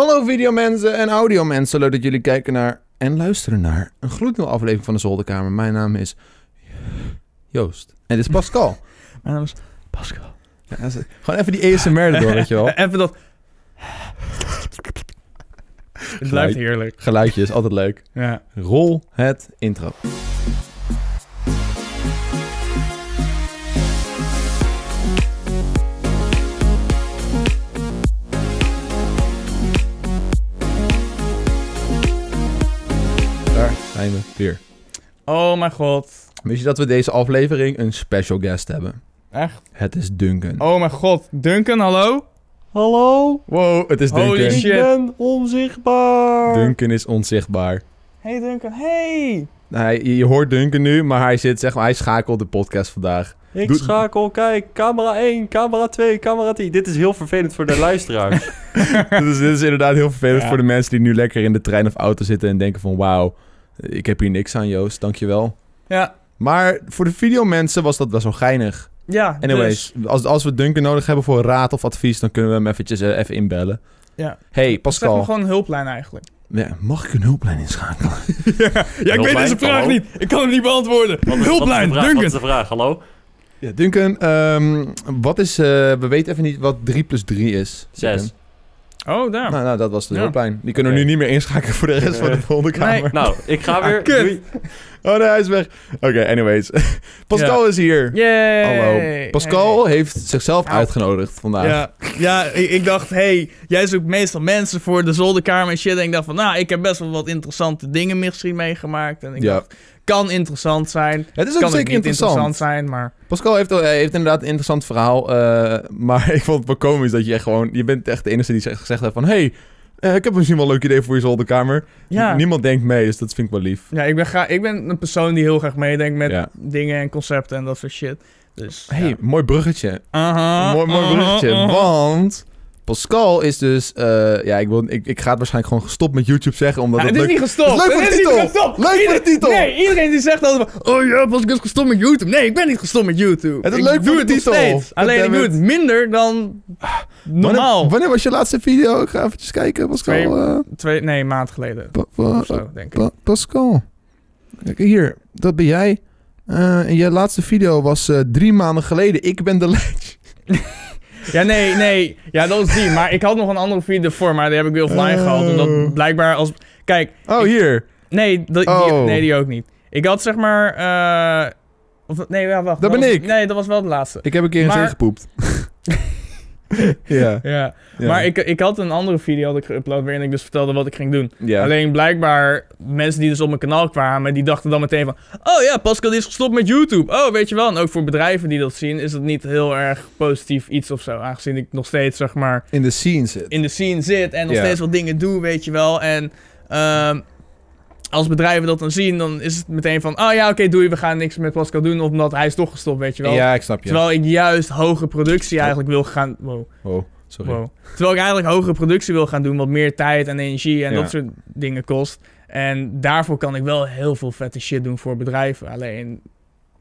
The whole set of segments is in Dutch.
Hallo videomensen en audiomensen. Leuk dat jullie kijken naar en luisteren naar een gloednieuwe aflevering van de Zolderkamer. Mijn naam is Joost. En dit is Pascal. Mijn naam is Pascal. Ja, Gewoon even die ESMR erdoor, weet je wel. even dat... Het blijft heerlijk. Geluidje is altijd leuk. Ja. Rol het intro. We Weer. Oh mijn god. Wist je dat we deze aflevering een special guest hebben? Echt? Het is Duncan. Oh mijn god. Duncan, hallo? Hallo? Wow, het is Duncan. shit. onzichtbaar. Duncan is onzichtbaar. Hey Duncan, hey! Hij, je hoort Duncan nu, maar hij, zit, zeg maar, hij schakelt de podcast vandaag. Ik schakel, kijk, camera 1, camera 2, camera 3. Dit is heel vervelend voor de luisteraars. dit is inderdaad heel vervelend voor de mensen die nu lekker in de trein of auto zitten en denken van... wauw, ik heb hier niks aan, Joost. Dankjewel. Ja. Maar voor de videomensen was dat best wel geinig. Ja, Anyways, dus. als, als we Duncan nodig hebben voor raad of advies... dan kunnen we hem eventjes eh, even inbellen. Ja. Hey, Pascal. Zeg gewoon een hulplijn eigenlijk. Ja, mag ik een hulplijn inschakelen? ja, ik weet deze vraag niet. Ik kan het niet beantwoorden. hulplijn, wat Duncan. Wat is de vraag? Hallo? Ja, Duncan, ehm, wat is... Eh, we weten even niet wat 3 plus 3 is. 6. Oh, daar. Nou, nou, dat was de ja. Die kunnen we nu niet meer inschakelen voor de rest van de volgende kamer. Nee. Nou, ik ga ah, weer... oh nee, hij is weg. Oké, anyways. Pascal is hier. Yay. Hallo. Pascal heeft zichzelf nou. uitgenodigd vandaag. Ja, ja ik, dacht, hey, jij zoekt meestal mensen voor de zolderkamer en shit. En ik dacht van, nou, ik heb best wel wat interessante dingen misschien meegemaakt. En ik ja. dacht, kan interessant zijn. Het is ook zeker interessant. zijn, maar... Pascal heeft, heeft inderdaad een interessant verhaal. Eh, maar ik vond het wel komisch dat je echt gewoon... Je bent echt de enige die gezegd heeft van... Hey, eh, ik heb misschien wel een leuk idee voor je zolderkamer. Ja. Niemand denkt mee, dus dat vind ik wel lief. Ja, ik ben, gra ik ben een persoon die heel graag meedenkt met dingen en concepten en dat soort shit. Dus, hey, mooi bruggetje. Uh mooi, mooi bruggetje, want... Pascal is dus... Eh, ja, ik, wil, ik, ik ga het waarschijnlijk gewoon gestopt met YouTube zeggen, omdat ja, het, het is niet gestopt! Leuk voor de titel! Leuk voor de titel! Nee, iedereen die zegt altijd van... Oh ja, Pascal is gestopt met YouTube. Nee, ik ben niet gestopt met YouTube. Het is ik leuk voor de titel! Alleen, ik doe het minder dan normaal. Wanneer, was je laatste video? Ik ga even kijken, Pascal. Twee, eh. twee nee, maand geleden. Pa zo, denk ik. Pascal. Kijk, hier, dat ben jij. Uh, je laatste video was drie maanden geleden. Ik ben de ledge. Ja, nee, nee. Ja, dat is die. Maar ik had nog een andere video ervoor, maar die heb ik weer offline gehad oh. gehaald. Omdat blijkbaar als... Kijk. Oh, hier. Nee, oh. die, nee, die ook niet. Ik had zeg maar... Uh, of, nee, wacht. Dat, dat ben ik. Nee, dat was wel de laatste. Ik heb een keer een zin gepoept. ja. ja. Maar ik, ik had een andere video dat ik geüpload waarin ik dus vertelde wat ik ging doen. Alleen blijkbaar mensen die dus op mijn kanaal kwamen, die dachten dan meteen van... Oh ja, Pascal is gestopt met YouTube. Oh, weet je wel. En ook voor bedrijven die dat zien, is dat niet heel erg positief iets of zo. Aangezien ik nog steeds, zeg maar... In de scene zit. In de scene zit en nog steeds wat dingen doe, weet je wel. En... Ehm, als bedrijven dat dan zien, dan is het meteen van... Oh ja, oké, doe doei, we gaan niks met Pascal doen, omdat hij is toch gestopt, weet je wel. Ja, ik snap je. Terwijl ik juist hoge productie eigenlijk wil gaan... Wow. oh, Sorry. Terwijl ik eigenlijk hogere productie wil gaan doen, wat meer tijd en energie en dat soort dingen kost. En daarvoor kan ik wel heel veel vette shit doen voor bedrijven. Alleen,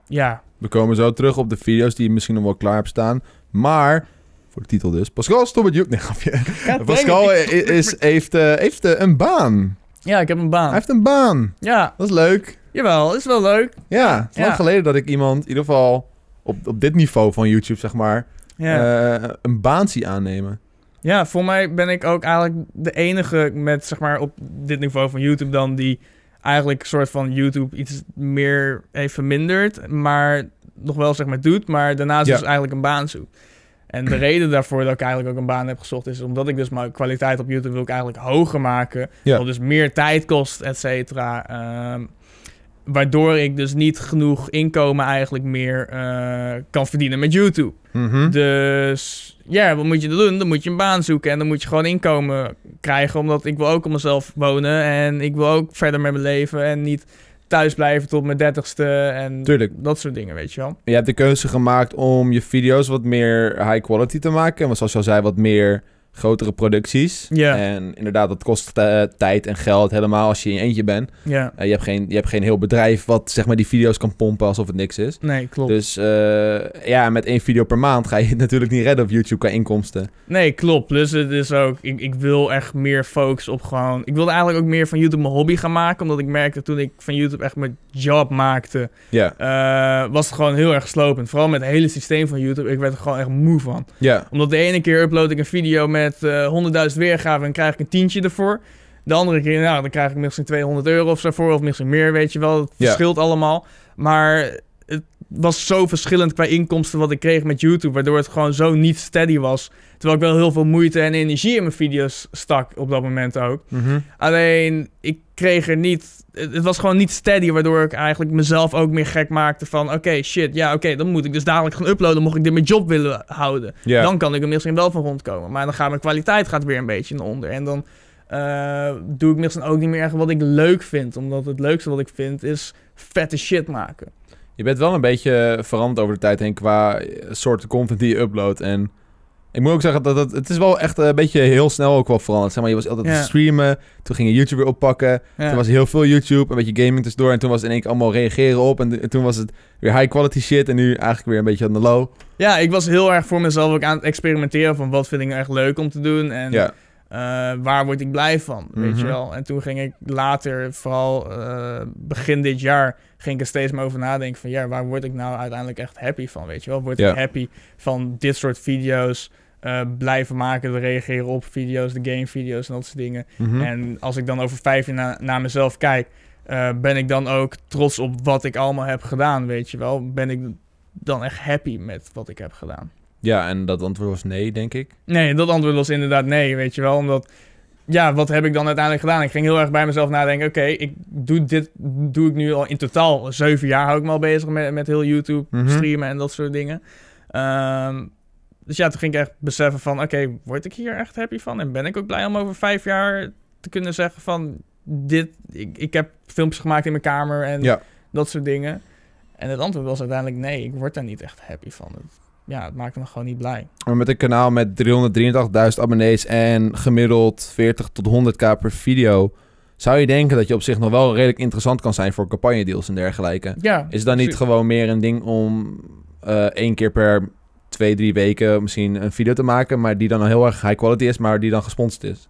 ja. We komen zo terug op de video's die je misschien nog wel klaar hebt staan. Maar, voor de titel dus. Pascal, stop met YouTube. Nee, grapje. Pascal is, heeft, eh, heeft eh, een baan. Ja, ik heb een baan. Hij heeft een baan. Ja. Dat is leuk. Jawel, is wel leuk. Ja, het is lang geleden dat ik iemand, in ieder geval op, op dit niveau van YouTube, zeg maar, eh, een baan zie aannemen. Ja, voor mij ben ik ook eigenlijk de enige met, zeg maar, op dit niveau van YouTube dan, die eigenlijk een soort van YouTube iets meer heeft verminderd, maar nog wel, zeg maar, doet, maar daarnaast ja. dus eigenlijk een baan zoekt. En de reden daarvoor dat ik eigenlijk ook een baan heb gezocht is omdat ik dus mijn kwaliteit op YouTube wil ik eigenlijk hoger maken. Ja. dus meer tijd kost, et cetera. Ehm, waardoor ik dus niet genoeg inkomen eigenlijk meer eh, kan verdienen met YouTube. Mhm. Dus ja, wat moet je dan doen? Dan moet je een baan zoeken en dan moet je gewoon inkomen krijgen. Omdat ik wil ook op mezelf wonen en ik wil ook verder met mijn leven en niet thuis blijven tot mijn dertigste en Tuurlijk. dat soort dingen, weet je wel. Je hebt de keuze gemaakt om je video's wat meer high quality te maken. Want zoals je al zei, wat meer grotere producties. En inderdaad, dat kost tijd en geld helemaal als je in eentje bent. Ja. Eh, je, hebt geen, je hebt geen heel bedrijf wat zeg maar die video's kan pompen alsof het niks is. Nee, klopt. Dus eh, ja, met één video per maand ga je natuurlijk niet redden op YouTube qua inkomsten. Nee, klopt. Plus het is ook, ik, ik wil echt meer focus op gewoon... Ik wilde eigenlijk ook meer van YouTube mijn hobby gaan maken, omdat ik merkte toen ik van YouTube echt mijn job maakte, ja. Eh, was het gewoon heel erg slopend. Vooral met het hele systeem van YouTube, ik werd er gewoon echt moe van. Ja. Omdat de ene keer upload ik een video met met 100.000 eh, weergaven en krijg ik een tientje ervoor. De andere keer, nou, dan krijg ik misschien 200 euro of zo voor, of misschien meer, weet je wel. Het ja. verschilt allemaal. Maar het was zo verschillend qua inkomsten wat ik kreeg met YouTube, waardoor het gewoon zo niet steady was. Terwijl ik wel heel veel moeite en energie in mijn video's stak op dat moment ook. Mhm. Alleen, ik kreeg er niet het was gewoon niet steady, waardoor ik eigenlijk mezelf ook meer gek maakte van... Oké, shit, ja, oké, dan moet ik dus dadelijk gaan uploaden, mocht ik dit mijn job willen houden. Dan kan ik er misschien wel van rondkomen. Maar dan gaat mijn kwaliteit gaat weer een beetje naar onder. En dan eh, doe ik misschien ook niet meer echt wat ik leuk vind. Omdat het leukste wat ik vind is vette shit maken. Je bent wel een beetje veranderd over de tijd heen qua soort content die je uploadt en ik moet ook zeggen dat het, is wel echt een beetje heel snel ook wel veranderd. Zeg maar, je was altijd streamen, toen ging je YouTube weer oppakken. Toen was heel veel YouTube, een beetje gaming tussendoor. En toen was in één keer allemaal reageren op. En, toen was het weer high quality shit. En nu eigenlijk weer een beetje aan de low. Ja, ik was heel erg voor mezelf ook aan het experimenteren van wat vind ik nou echt leuk om te doen. En ja. Eh, waar word ik blij van? Weet je mhm. wel? En toen ging ik later, vooral eh, begin dit jaar, ging ik er steeds meer over nadenken van ja, waar word ik nou uiteindelijk echt happy van? Weet je wel? Word ik happy van dit soort video's? Eh, blijven maken, reageren op video's, de game video's en dat soort dingen. Mhm. En als ik dan over vijf jaar naar mezelf kijk, ben ik dan ook trots op wat ik allemaal heb gedaan, weet je wel? Ben ik dan echt happy met wat ik heb gedaan? Ja, en dat antwoord was nee, denk ik. Nee, dat antwoord was inderdaad nee, weet je wel. Omdat, ja, wat heb ik dan uiteindelijk gedaan? Ik ging heel erg bij mezelf nadenken, oké, ik doe dit, doe ik nu al in totaal zeven jaar hou ik me al bezig met, met heel YouTube mhm. streamen en dat soort dingen. Ehm, dus ja, toen ging ik echt beseffen van, oké, word ik hier echt happy van? En ben ik ook blij om over vijf jaar te kunnen zeggen van, dit, ik, ik heb filmpjes gemaakt in mijn kamer en dat soort dingen. En het antwoord was uiteindelijk nee, ik word daar niet echt happy van ja, het maakt me gewoon niet blij. Maar met een kanaal met 383.000 abonnees en gemiddeld 40 tot 100k per video... zou je denken dat je op zich nog wel redelijk interessant kan zijn... voor campagne deals en dergelijke. Ja, Is dan niet gewoon meer een ding om eh, één keer per twee, drie weken misschien een video te maken... maar die dan heel erg high quality is, maar die dan gesponsord is?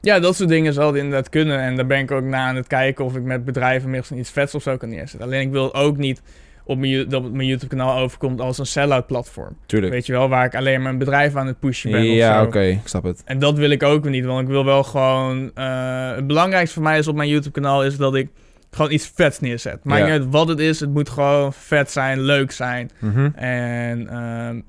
Ja, dat soort dingen zouden inderdaad kunnen. En daar ben ik ook na aan het kijken of ik met bedrijven meer iets vets of zo kan neerzetten. Alleen ik wil ook niet op mijn, dat mijn YouTube-kanaal overkomt als een sell-out platform. Tuurlijk. Weet je wel, waar ik alleen mijn bedrijf aan het pushen ben. Ja, oké, ik snap het. En dat wil ik ook niet, want ik wil wel gewoon. Eh, het belangrijkste voor mij is op mijn YouTube-kanaal is dat ik gewoon iets vets neerzet. Maar ja. niet wat het is, het moet gewoon vet zijn, leuk zijn. Mm En. Ehm,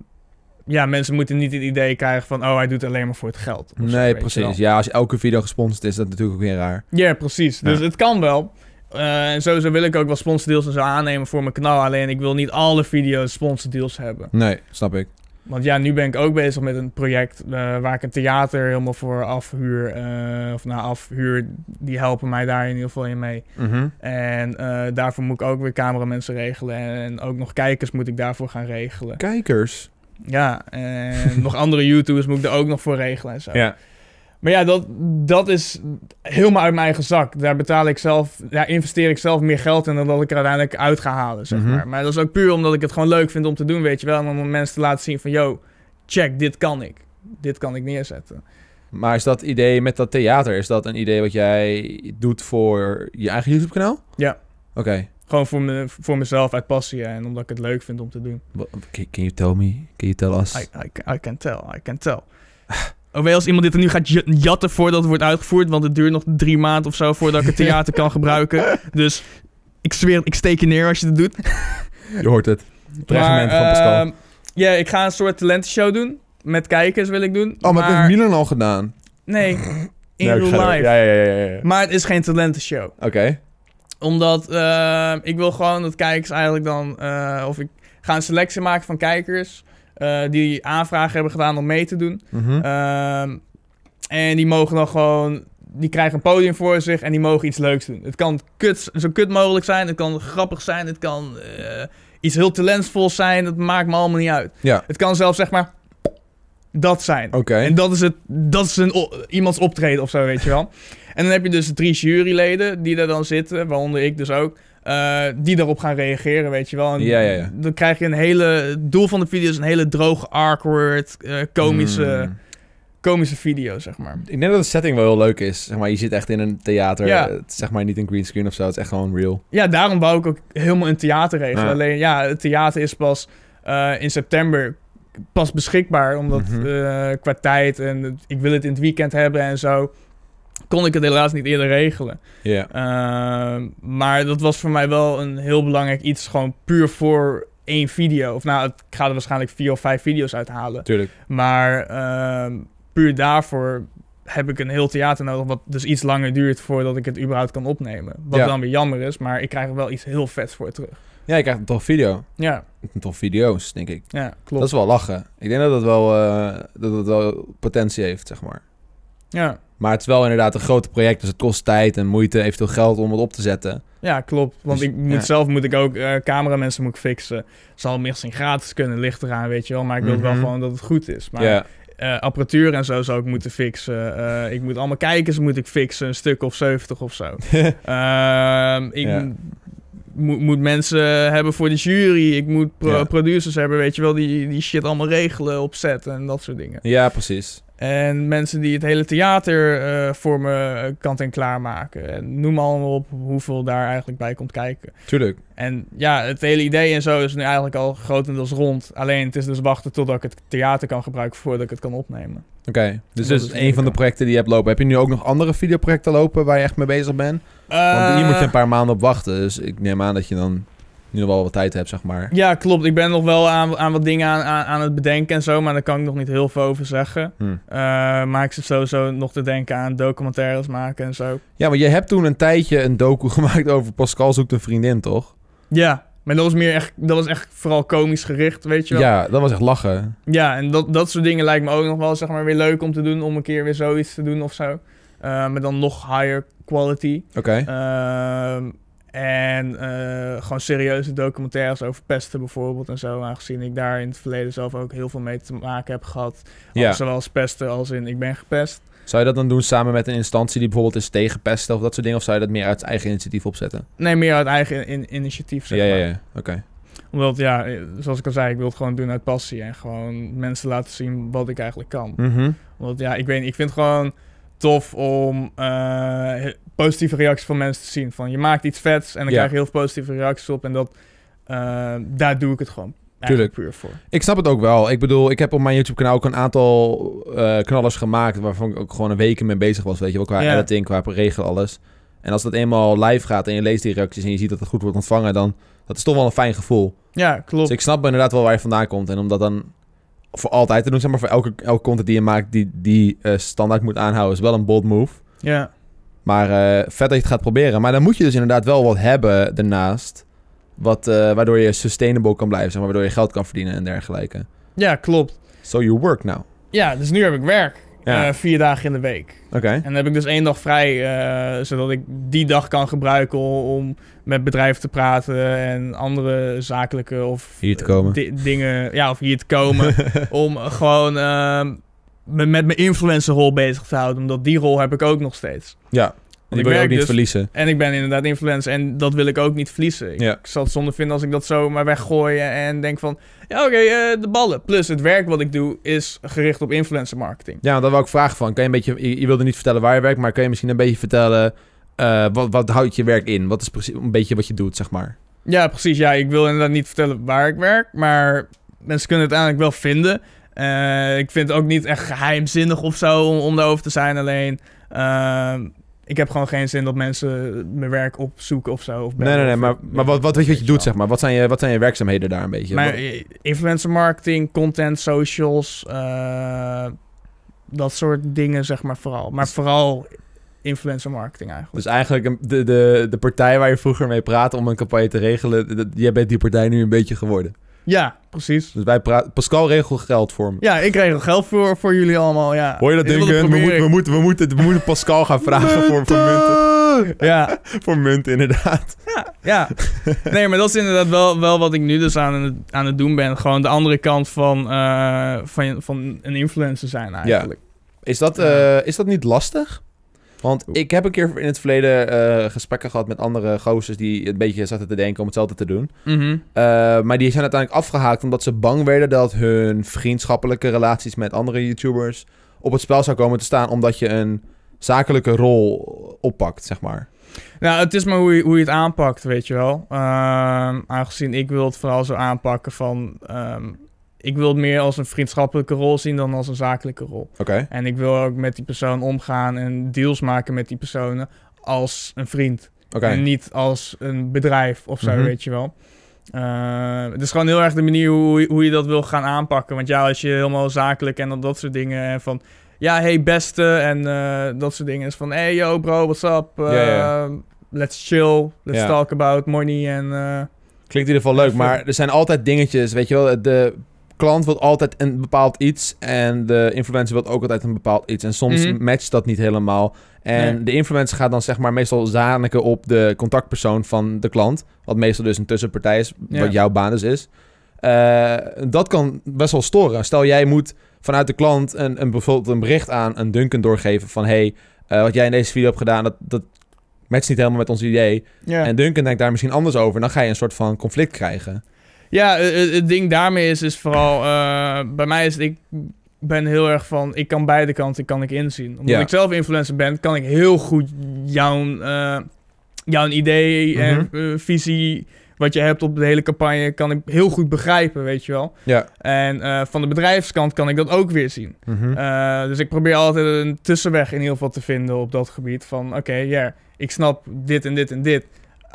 ja, mensen moeten niet het idee krijgen van... oh, hij doet alleen maar voor het geld. Nee, precies. Ja, als elke video gesponsord is, dat natuurlijk ook weer raar. Ja, precies. Dus het kan wel. Eh, en sowieso wil ik ook wel sponsordeals en zo aannemen voor mijn kanaal. Alleen ik wil niet alle video's sponsordeals hebben. Nee, snap ik. Want ja, nu ben ik ook bezig met een project eh, waar ik een theater helemaal voor afhuur. Eh, of nou, afhuur, die helpen mij daar in ieder geval in mee. Mhm. En daarvoor moet ik ook weer cameramensen regelen. En ook nog kijkers moet ik daarvoor gaan regelen. Kijkers? Ja, en nog andere YouTubers moet ik er ook nog voor regelen en zo. Ja. Maar ja, dat, dat is helemaal uit mijn eigen zak. Daar betaal ik zelf, daar investeer ik zelf meer geld in dan dat ik er uiteindelijk uit ga halen, zeg mhm. maar. Maar dat is ook puur omdat ik het gewoon leuk vind om te doen, weet je wel. En om mensen te laten zien van, yo, check, dit kan ik. Dit kan ik neerzetten. Maar is dat idee met dat theater, is dat een idee wat jij doet voor je eigen YouTube-kanaal? Ja. Oké. Gewoon voor, me, voor mezelf uit passie en omdat ik het leuk vind om te doen. can you tell me? Can you tell us? I, I, I can tell, I can tell. Alweer oh, als iemand dit er nu gaat jatten voordat het wordt uitgevoerd. Want het duurt nog drie maanden of zo voordat ik het theater kan gebruiken. Dus ik zweer, ik steek je neer als je dat doet. je hoort het. Dreigement van Pascal. Ehm, ja, ik ga een soort talentenshow doen. Met kijkers wil ik doen. Oh, maar, dat heeft Milan al gedaan. Nee, in nee, real life. Ja, ja, ja, maar het is geen talentenshow. Oké. Omdat ehm, ik wil gewoon dat kijkers eigenlijk dan... Eh, of ik ga een selectie maken van kijkers... Eh, die aanvragen hebben gedaan om mee te doen. Mhm. Ehm, en die mogen dan gewoon die krijgen een podium voor zich en die mogen iets leuks doen. Het kan kut, zo kut mogelijk zijn, het kan grappig zijn, het kan eh, iets heel talentvol zijn, dat maakt me allemaal niet uit. Ja. Het kan zelfs zeg maar dat zijn. En dat is, het, dat is een, iemands optreden of zo, weet je wel. en dan heb je dus drie juryleden die daar dan zitten, waaronder ik dus ook. Eh, die daarop gaan reageren, weet je wel. En Dan krijg je een hele... Het doel van de video is een hele droge, awkward, uh, komische... Hmm. Komische video, zeg maar. Ik denk dat de setting wel heel leuk is. Zeg maar, je zit echt in een theater. Het is zeg maar niet een green screen of zo. Het is echt gewoon real. Ja, daarom wou ik ook helemaal een theater regelen. Alleen ja, het theater is pas eh, in september pas beschikbaar. Omdat mhm. qua tijd en ik wil het in het weekend hebben en zo kon ik het helaas niet eerder regelen. Ja. Ehm, maar dat was voor mij wel een heel belangrijk iets, gewoon puur voor één video. Of nou, ik ga er waarschijnlijk vier of vijf video's uithalen. Tuurlijk. Maar ehm, puur daarvoor heb ik een heel theater nodig, wat dus iets langer duurt voordat ik het überhaupt kan opnemen. Wat dan weer jammer is, maar ik krijg er wel iets heel vets voor terug. Ja, ik krijg een tof video. Ja. Een tof video's, denk ik. Ja, klopt. Dat is wel lachen. Ik denk dat dat wel, eh, dat dat wel potentie heeft, zeg maar. Ja. Maar het is wel inderdaad een groot project, dus het kost tijd en moeite, eventueel geld om het op te zetten. Ja, klopt. Want dus ik moet zelf moet ik ook uh, cameramensen moet ik fixen. Zal misschien gratis kunnen, lichter eraan, weet je wel. Maar ik wil wel mhm. gewoon dat het goed is. Maar eh, apparatuur en zo zou ik moeten fixen. Eh, ik moet allemaal kijkers moet ik fixen, een stuk of 70 of zo. Ehm, ik moet, mensen hebben voor de jury. Ik moet producers hebben, weet je wel, die, die shit allemaal regelen, opzetten en dat soort dingen. Ja, precies. En mensen die het hele theater eh, voor me eh, kant en klaar maken. En noem allemaal op hoeveel daar eigenlijk bij komt kijken. Tuurlijk. En ja, het hele idee en zo is nu eigenlijk al grotendeels rond. Alleen het is dus wachten totdat ik het theater kan gebruiken voordat ik het kan opnemen. Oké, dus dat is één een van de projecten die je hebt lopen. Heb je nu ook nog andere videoprojecten lopen waar je echt mee bezig bent? Want hier moet je eh, een paar maanden op wachten. Dus ik neem aan dat je dan nu nog wel wat tijd heb, zeg maar. Ja, klopt. Ik ben nog wel aan, aan wat dingen aan, aan, het bedenken en zo, maar daar kan ik nog niet heel veel over zeggen. Hmm. Uh, maar ik zit sowieso nog te denken aan documentaires maken en zo. Ja, maar je hebt toen een tijdje een docu gemaakt over Pascal zoekt een vriendin, toch? Ja, maar dat was meer echt, dat was echt vooral komisch gericht, weet je wel. Ja, dat was echt lachen. Ja, en dat, dat soort dingen lijkt me ook nog wel, zeg maar, weer leuk om te doen, om een keer weer zoiets te doen of zo. Uh, maar dan nog higher quality. Oké. Ehm, en eh, gewoon serieuze documentaires over pesten bijvoorbeeld en zo. Aangezien ik daar in het verleden zelf ook heel veel mee te maken heb gehad. Ja. Zowel als pesten als in ik ben gepest. Zou je dat dan doen samen met een instantie die bijvoorbeeld is tegen pesten of dat soort dingen? Of zou je dat meer uit eigen initiatief opzetten? Nee, meer uit eigen in initiatief zeg ja, maar. Ja, ja, oké. Omdat ja, eh, zoals ik al zei, ik wil het gewoon doen uit passie. En gewoon mensen laten zien wat ik eigenlijk kan. Mm Omdat ja, ik weet ik vind gewoon tof om eh, positieve reacties van mensen te zien. Van je maakt iets vets en dan krijg je heel veel positieve reacties op. En dat, eh, daar doe ik het gewoon. Tuurlijk. Puur voor. Ik snap het ook wel. Ik bedoel, ik heb op mijn YouTube-kanaal ook een aantal uh, knallers gemaakt. waarvan ik ook gewoon een weken mee bezig was. Weet je wel, qua editing, qua regel, alles. En als dat eenmaal live gaat en je leest die reacties en je ziet dat het goed wordt ontvangen, dan dat is toch wel een fijn gevoel. Ja, klopt. Dus ik snap inderdaad wel waar je vandaan komt. En omdat dan voor altijd te doen. Zeg maar voor elke, elke content die je maakt die, die eh, standaard moet aanhouden, is wel een bold move. Ja. Maar eh, vet dat je het gaat proberen. Maar dan moet je dus inderdaad wel wat hebben daarnaast. Wat, eh, waardoor je sustainable kan blijven, zeg maar, waardoor je geld kan verdienen en dergelijke. Ja, klopt. So you work now. Ja, dus nu heb ik werk. Eh, vier dagen in de week. Oké. En dan heb ik dus één dag vrij, eh, zodat ik die dag kan gebruiken om, met bedrijven te praten en andere zakelijke of hier te komen. dingen, ja, of hier te komen. om gewoon eh, met mijn influencerrol bezig te houden, omdat die rol heb ik ook nog steeds. Ja ik wil je ook niet dus verliezen. En ik ben inderdaad influencer en dat wil ik ook niet verliezen. Ik, ja. ik zal het zonde vinden als ik dat zo maar weggooi en denk van... Ja, oké, eh, de ballen. Plus het werk wat ik doe is gericht op influencer marketing. Ja, dat wil ik vragen van. Kan je, een beetje, je, wilde niet vertellen waar je werkt, maar kan je misschien een beetje vertellen... Eh, wat, wat houdt je werk in? Wat is precies een beetje wat je doet, zeg maar? Ja, precies. Ja, ik wil inderdaad niet vertellen waar ik werk, maar mensen kunnen het eigenlijk wel vinden. Eh, ik vind het ook niet echt geheimzinnig of zo om, om daarover te zijn. Alleen, ehm, ik heb gewoon geen zin dat mensen mijn werk opzoeken of zo. nee, nee, nee. Maar, maar wat, wat weet je wat je doet, zeg maar? Wat zijn je, wat zijn je werkzaamheden daar een beetje? Maar, influencer marketing, content, socials, eh, dat soort dingen, zeg maar vooral. Maar dus- vooral influencer marketing eigenlijk. Dus eigenlijk de, de, de partij waar je vroeger mee praat om een campagne te regelen, jij bent die partij nu een beetje geworden. Ja, precies. Dus wij Pascal regel geld voor me. Ja, ik regel geld voor, voor jullie allemaal, ja. Hoor je dat denken? We, we, moeten, we, moeten, we moeten Pascal gaan vragen voor, voor munten. Ja. voor munten, inderdaad. Ja, ja. Nee, maar dat is inderdaad wel, wel wat ik nu dus aan het, aan het doen ben. Gewoon de andere kant van, eh, van, van een influencer zijn eigenlijk. Is, dat, eh, is dat niet lastig? Want ik heb een keer in het verleden eh, gesprekken gehad met andere gozers die een beetje zaten te denken om hetzelfde te doen. Mhm. Eh, maar die zijn uiteindelijk afgehaakt omdat ze bang werden dat hun vriendschappelijke relaties met andere YouTubers op het spel zou komen te staan omdat je een zakelijke rol oppakt, zeg maar. Nou, het is maar hoe je, hoe je het aanpakt, weet je wel. Ehm, aangezien ik wil het vooral zo aanpakken van... Ehm, ik wil het meer als een vriendschappelijke rol zien dan als een zakelijke rol. Oké. En ik wil ook met die persoon omgaan en deals maken met die personen als een vriend. En niet als een bedrijf of zo, mhm. weet je wel. Eh, het is gewoon heel erg de manier hoe, hoe je dat wil gaan aanpakken. Want ja, als je helemaal zakelijk en dan dat soort dingen en van... Ja, hey beste en eh, dat soort dingen. Is van, hey yo bro, what's up? Eh, let's chill, let's talk about money en... Klinkt in ieder geval leuk, maar er zijn altijd dingetjes, weet je wel. De klant wil altijd een bepaald iets en de influencer wil ook altijd een bepaald iets. En soms mhm. matcht dat niet helemaal. En de influencer gaat dan zeg maar meestal zaniken op de contactpersoon van de klant. Wat meestal dus een tussenpartij is, wat jouw baan dus is. Eh, dat kan best wel storen. Stel jij moet vanuit de klant een, een, bijvoorbeeld een bericht aan een Duncan doorgeven van... hey, eh, wat jij in deze video hebt gedaan, dat, dat matcht niet helemaal met ons idee. En Duncan denkt daar misschien anders over. dan ga je een soort van conflict krijgen. Ja, eh, eh, het, ding daarmee is, is vooral... Eh, bij mij is ik ben heel erg van... Ik kan beide kanten kan ik inzien. Omdat ik zelf influencer ben, kan ik heel goed jouw, jouw idee en mhm. visie... Wat je hebt op de hele campagne kan ik heel goed begrijpen, weet je wel. Ja. En van de bedrijfskant kan ik dat ook weer zien. Mhm. dus ik probeer altijd een tussenweg in ieder geval te vinden op dat gebied. Van oké, ja, ik snap dit en dit en dit.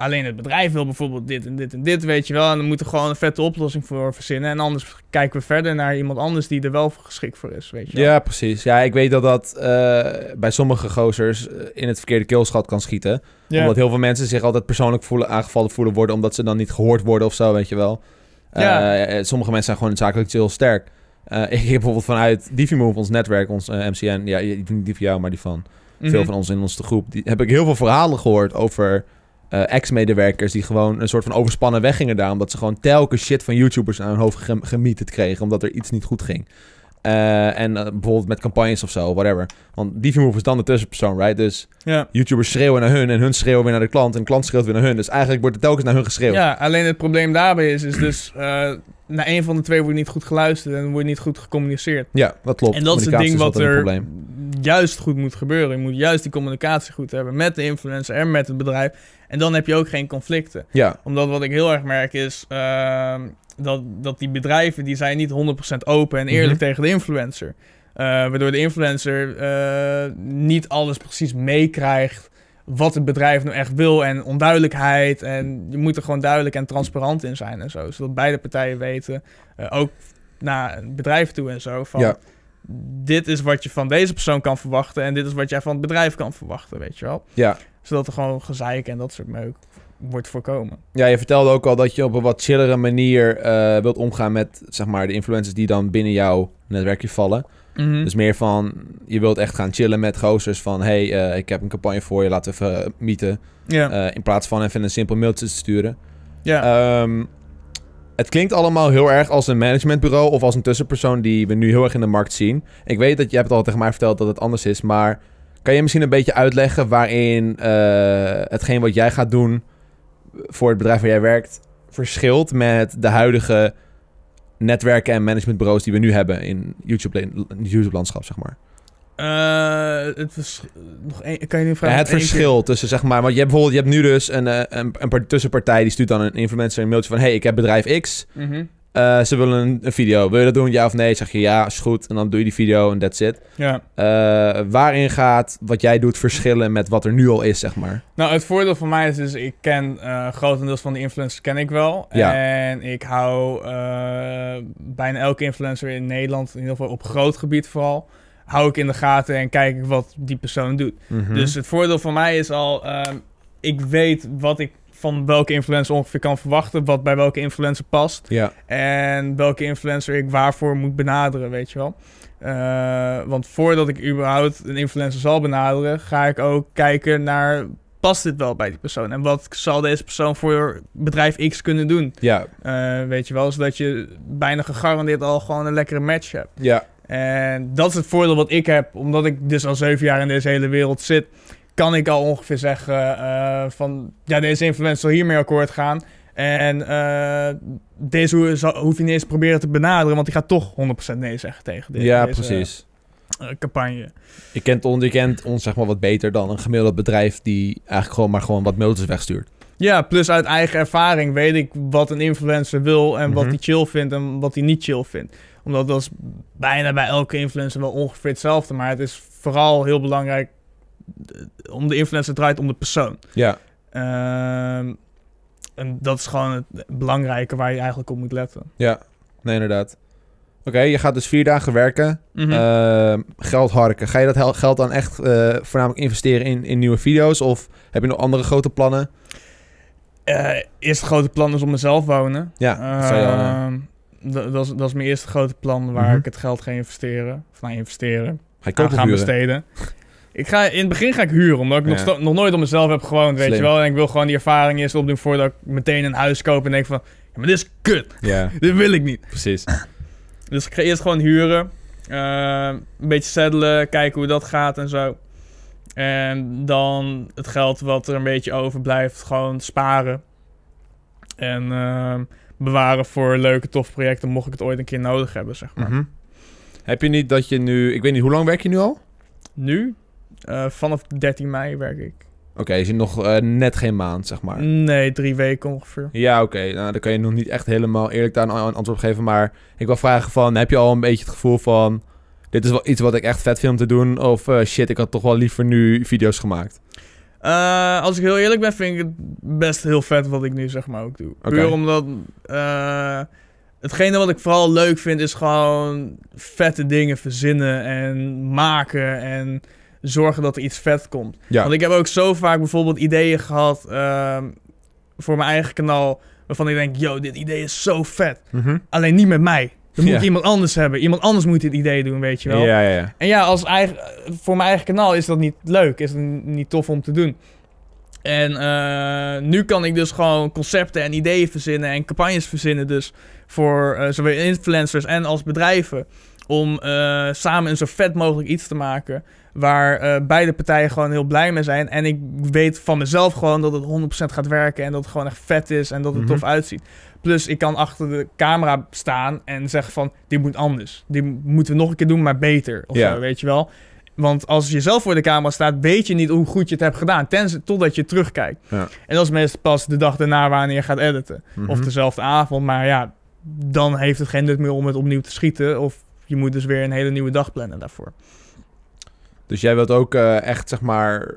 Alleen het bedrijf wil bijvoorbeeld dit en dit en dit, weet je wel. En dan moeten we gewoon een vette oplossing voor verzinnen. En anders kijken we verder naar iemand anders die er wel geschikt voor is, weet je Ja, precies. Ja, ik weet dat dat eh, bij sommige gozers eh, in het verkeerde keelschat kan schieten. Omdat heel veel mensen zich altijd persoonlijk voelen, aangevallen voelen worden... omdat ze dan niet gehoord worden of zo, weet je wel. Eh, sommige mensen zijn gewoon zakelijk heel sterk. ik heb bijvoorbeeld vanuit DiviMove, ons netwerk, ons MCN... Ja, niet die van jou, maar die van veel mhm. van ons in onze groep... Die, heb ik heel veel verhalen gehoord over eh, ex-medewerkers die gewoon een soort van overspannen weggingen daar. Omdat ze gewoon telkens shit van YouTubers aan hun hoofd gem kregen. Omdat er iets niet goed ging. Eh, en eh, bijvoorbeeld met campagnes of zo, whatever. Want die is dan de tussenpersoon, right? Dus YouTubers schreeuwen naar hun en hun schreeuwen weer naar de klant. En de klant schreeuwt weer naar hun. Dus eigenlijk wordt het telkens naar hun geschreeuwd. Ja, alleen het probleem daarbij is, is dus naar een van de twee wordt niet goed geluisterd en wordt niet goed gecommuniceerd. Ja, dat klopt. En dat is het ding wat er juist goed moet gebeuren. Je moet juist die communicatie goed hebben met de influencer en met het bedrijf. En dan heb je ook geen conflicten. Ja. Omdat wat ik heel erg merk is ehm, dat, dat die bedrijven die zijn niet 100% open en mhm. eerlijk tegen de influencer. Uh, waardoor de influencer eh, niet alles precies meekrijgt wat het bedrijf nou echt wil en onduidelijkheid. En je moet er gewoon duidelijk en transparant in zijn en zo. Zodat beide partijen weten, eh, ook naar bedrijf toe en zo, van... Ja dit is wat je van deze persoon kan verwachten en dit is wat jij van het bedrijf kan verwachten, weet je wel. Ja. Zodat er gewoon gezeik en dat soort meuk wordt voorkomen. Ja, je vertelde ook al dat je op een wat chillere manier eh, wilt omgaan met zeg maar, de influencers die dan binnen jouw netwerkje vallen. Mhm. Dus meer van, je wilt echt gaan chillen met gozers van... hey, eh, ik heb een campagne voor je, laten we even mieten. Eh, in plaats van even een simpel mailtje te sturen. Ja. Ehm, het klinkt allemaal heel erg als een managementbureau of als een tussenpersoon die we nu heel erg in de markt zien. Ik weet dat je hebt al tegen mij verteld dat het anders is, maar kan je misschien een beetje uitleggen waarin eh, hetgeen wat jij gaat doen voor het bedrijf waar jij werkt verschilt met de huidige netwerken en managementbureaus die we nu hebben in YouTube-landschap, zeg maar? Uh, het nog Kan je vragen? Ja, het verschil tussen zeg maar. Want je hebt bijvoorbeeld, je hebt nu dus een, eh, een, een tussenpartij die stuurt dan een influencer een mailtje van: hey, ik heb bedrijf X. Mhm. Eh, ze willen een, video. Wil je dat doen? Ja of nee? Zeg je ja, is goed. En dan doe je die video en that's it. Ja. waarin gaat wat jij doet verschillen met wat er nu al is, zeg maar? Nou, het voordeel van mij is dus, ik ken grotendeels van de influencers ken ik wel. Ja. En ik hou bijna elke influencer in Nederland, in ieder geval op groot gebied vooral hou ik in de gaten en kijk ik wat die persoon doet. Mhm. Dus het voordeel van mij is al, ehm, ik weet wat ik van welke influencer ongeveer kan verwachten, wat bij welke influencer past ja. en welke influencer ik waarvoor moet benaderen, weet je wel. Eh, want voordat ik überhaupt een influencer zal benaderen, ga ik ook kijken naar past dit wel bij die persoon? En wat zal deze persoon voor bedrijf X kunnen doen? Ja. Eh, weet je wel, zodat je bijna gegarandeerd al gewoon een lekkere match hebt. Ja. En dat is het voordeel wat ik heb, omdat ik dus al zeven jaar in deze hele wereld zit, kan ik al ongeveer zeggen eh, van ja, deze influencer zal hiermee akkoord gaan. En eh, deze hoef je niet eens te proberen te benaderen, want die gaat toch 100% nee zeggen tegen dit, deze. precies. Eh, campagne. Je kent, on, je kent ons zeg maar wat beter dan een gemiddeld bedrijf die eigenlijk gewoon maar gewoon wat mailtjes wegstuurt. Ja, plus uit eigen ervaring weet ik wat een influencer wil en wat mhm. hij chill vindt en wat hij niet chill vindt. Omdat dat is bijna bij elke influencer wel ongeveer hetzelfde. Maar het is vooral heel belangrijk eh, om de influencer draait om de persoon. Ja. Ehm, en dat is gewoon het belangrijke waar je eigenlijk op moet letten. Ja, nee, inderdaad. Oké, je gaat dus vier dagen werken, mhm. ehm, geld harken. Ga je dat geld dan echt eh, voornamelijk investeren in, in nieuwe video's? Of heb je nog andere grote plannen? Eerst eh, eerste grote plan is om mezelf wonen. Ja, ehm, dat, is, dat is mijn eerste grote plan waar mhm. ik het geld ga investeren. Of nou, investeren. Ga nou, kopen gaan besteden. Ik ga, in het begin ga ik huren, omdat ik nog, nog, nooit op mezelf heb gewoond, weet je wel. En ik wil gewoon die ervaring eerst opdoen voordat ik meteen een huis koop en denk van... Ja, maar dit is kut. Ja. dit wil ik niet. Precies. dus ik ga eerst gewoon huren. Ehm, een beetje settelen, kijken hoe dat gaat en zo. En dan het geld wat er een beetje overblijft, gewoon sparen. En ehm, bewaren voor leuke, toffe projecten, mocht ik het ooit een keer nodig hebben, zeg maar. Mhm. Heb je niet dat je nu... Ik weet niet, hoe lang werk je nu al? Nu? Eh, vanaf 13 mei werk ik. Oké, is nog eh, net geen maand, zeg maar? Nee, drie weken ongeveer. Ja, oké. Nou, dan kan je nog niet echt helemaal eerlijk daar een antwoord op geven. Maar ik wil vragen van, heb je al een beetje het gevoel van dit is wel iets wat ik echt vet vind om te doen. Of eh, shit, ik had toch wel liever nu video's gemaakt. Eh, als ik heel eerlijk ben, vind ik het best heel vet wat ik nu zeg maar ook doe. Okay. Puur omdat... Eh, hetgene wat ik vooral leuk vind is gewoon vette dingen verzinnen en maken en zorgen dat er iets vet komt. Ja. Want ik heb ook zo vaak bijvoorbeeld ideeën gehad ehm, voor mijn eigen kanaal waarvan ik denk, yo, dit idee is zo vet. Mhm. Alleen niet met mij moet moet iemand anders hebben. Iemand anders moet dit idee doen, weet je wel. Ja, ja. En ja, als eigen, voor mijn eigen kanaal is dat niet leuk. Is het niet tof om te doen. En eh, nu kan ik dus gewoon concepten en ideeën verzinnen en campagnes verzinnen dus voor eh, zowel influencers en als bedrijven. Om eh, samen een zo vet mogelijk iets te maken waar beide partijen gewoon heel blij mee zijn. En ik weet van mezelf gewoon dat het 100% gaat werken en dat het gewoon echt vet is en dat het mhm. tof uitziet. Plus ik kan achter de camera staan en zeggen van... Dit moet anders. Dit moeten we nog een keer doen, maar beter. Of ja. zo, weet je wel. Want als je zelf voor de camera staat, weet je niet hoe goed je het hebt gedaan. Tenzij totdat je terugkijkt. Ja. En dat is meestal pas de dag daarna wanneer je gaat editen. Mhm. Of dezelfde avond. Maar ja, dan heeft het geen nut meer om het opnieuw te schieten. Of je moet dus weer een hele nieuwe dag plannen daarvoor. Dus jij wilt ook eh, echt, zeg maar...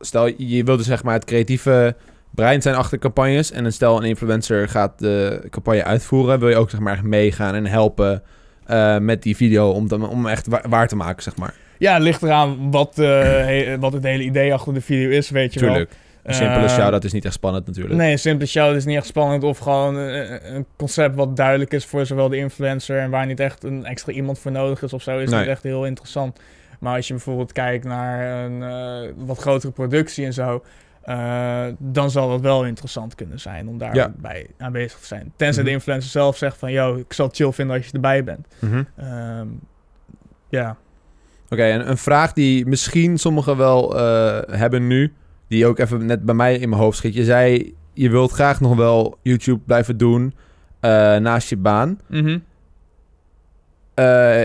Stel, je wilde zeg maar het creatieve Brein zijn achter campagnes. En stel een influencer gaat de campagne uitvoeren. Wil je ook zeg maar meegaan en helpen eh, met die video om, dan om echt waar, te maken, zeg maar. Ja, het ligt eraan wat, eh, wat het hele idee achter de video is, weet je Tuurlijk. wel. Een eh, simpele show out is niet echt spannend natuurlijk. Nee, een simpele show is niet echt spannend. Of gewoon een concept wat duidelijk is voor zowel de influencer... en waar niet echt een extra iemand voor nodig is of zo... is nee. echt heel interessant. Maar als je bijvoorbeeld kijkt naar een wat grotere productie en zo... Eh, dan zal dat wel interessant kunnen zijn om daarbij bij aanwezig te zijn. Tenzij mhm. de influencer zelf zegt van, yo, ik zal het chill vinden als je erbij bent. Mhm. Ehm, ja. Oké, en een vraag die misschien sommigen wel eh, hebben nu, die ook even net bij mij in mijn hoofd schiet. Je zei, je wilt graag nog wel YouTube blijven doen eh, naast je baan. Mhm.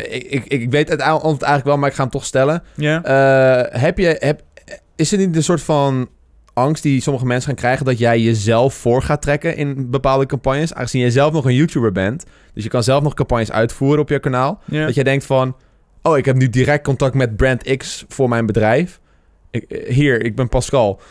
ik, ik, weet het eigenlijk wel, maar ik ga hem toch stellen. Yeah. heb je, heb, is er niet een soort van angst die sommige mensen gaan krijgen dat jij jezelf voor gaat trekken in bepaalde campagnes. Aangezien je zelf nog een YouTuber bent. Dus je kan zelf nog campagnes uitvoeren op je kanaal. Dat jij denkt van, oh, ik heb nu direct contact met brand X voor mijn bedrijf. Ik, eh, hier, ik ben Pascal.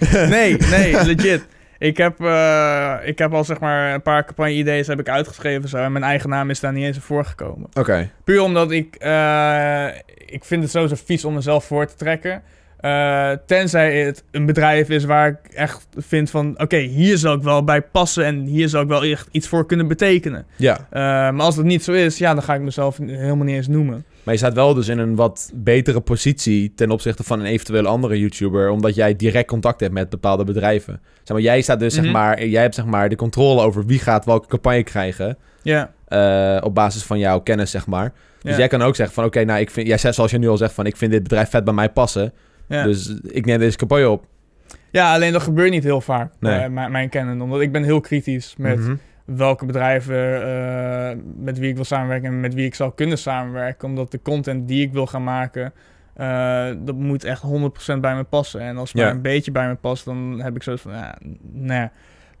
nee, nee, legit. Ik heb, eh, ik heb al zeg maar een paar campagne-idee's heb ik uitgeschreven zo. En mijn eigen naam is daar niet eens voor gekomen. Oké. Puur omdat ik... Eh, ik vind het zo vies om mezelf voor te trekken. Eh, tenzij het een bedrijf is waar ik echt vind van... oké, hier zou ik wel bij passen en hier zou ik wel echt iets voor kunnen betekenen. Ja. Eh, maar als dat niet zo is, ja, dan ga ik mezelf helemaal niet eens noemen. Maar je staat wel dus in een wat betere positie ten opzichte van een eventuele andere YouTuber, omdat jij direct contact hebt met bepaalde bedrijven. Zeg maar, jij staat dus zeg mhm. maar, jij hebt zeg maar de controle over wie gaat welke campagne krijgen. Ja. Eh, op basis van jouw kennis, zeg maar. Dus jij kan ook zeggen van, oké, nou, ik vind, jij zegt zoals je nu al zegt van, ik vind dit bedrijf vet bij mij passen. Dus ik neem deze campagne op. Ja, alleen dat gebeurt niet heel vaak, nee. Eh, mijn kennen. Omdat ik ben heel kritisch met mhm. welke bedrijven, eh, met wie ik wil samenwerken en met wie ik zou kunnen samenwerken. Omdat de content die ik wil gaan maken, eh, dat moet echt 100% bij me passen. En als het maar een beetje bij me past, dan heb ik zoiets van, ja,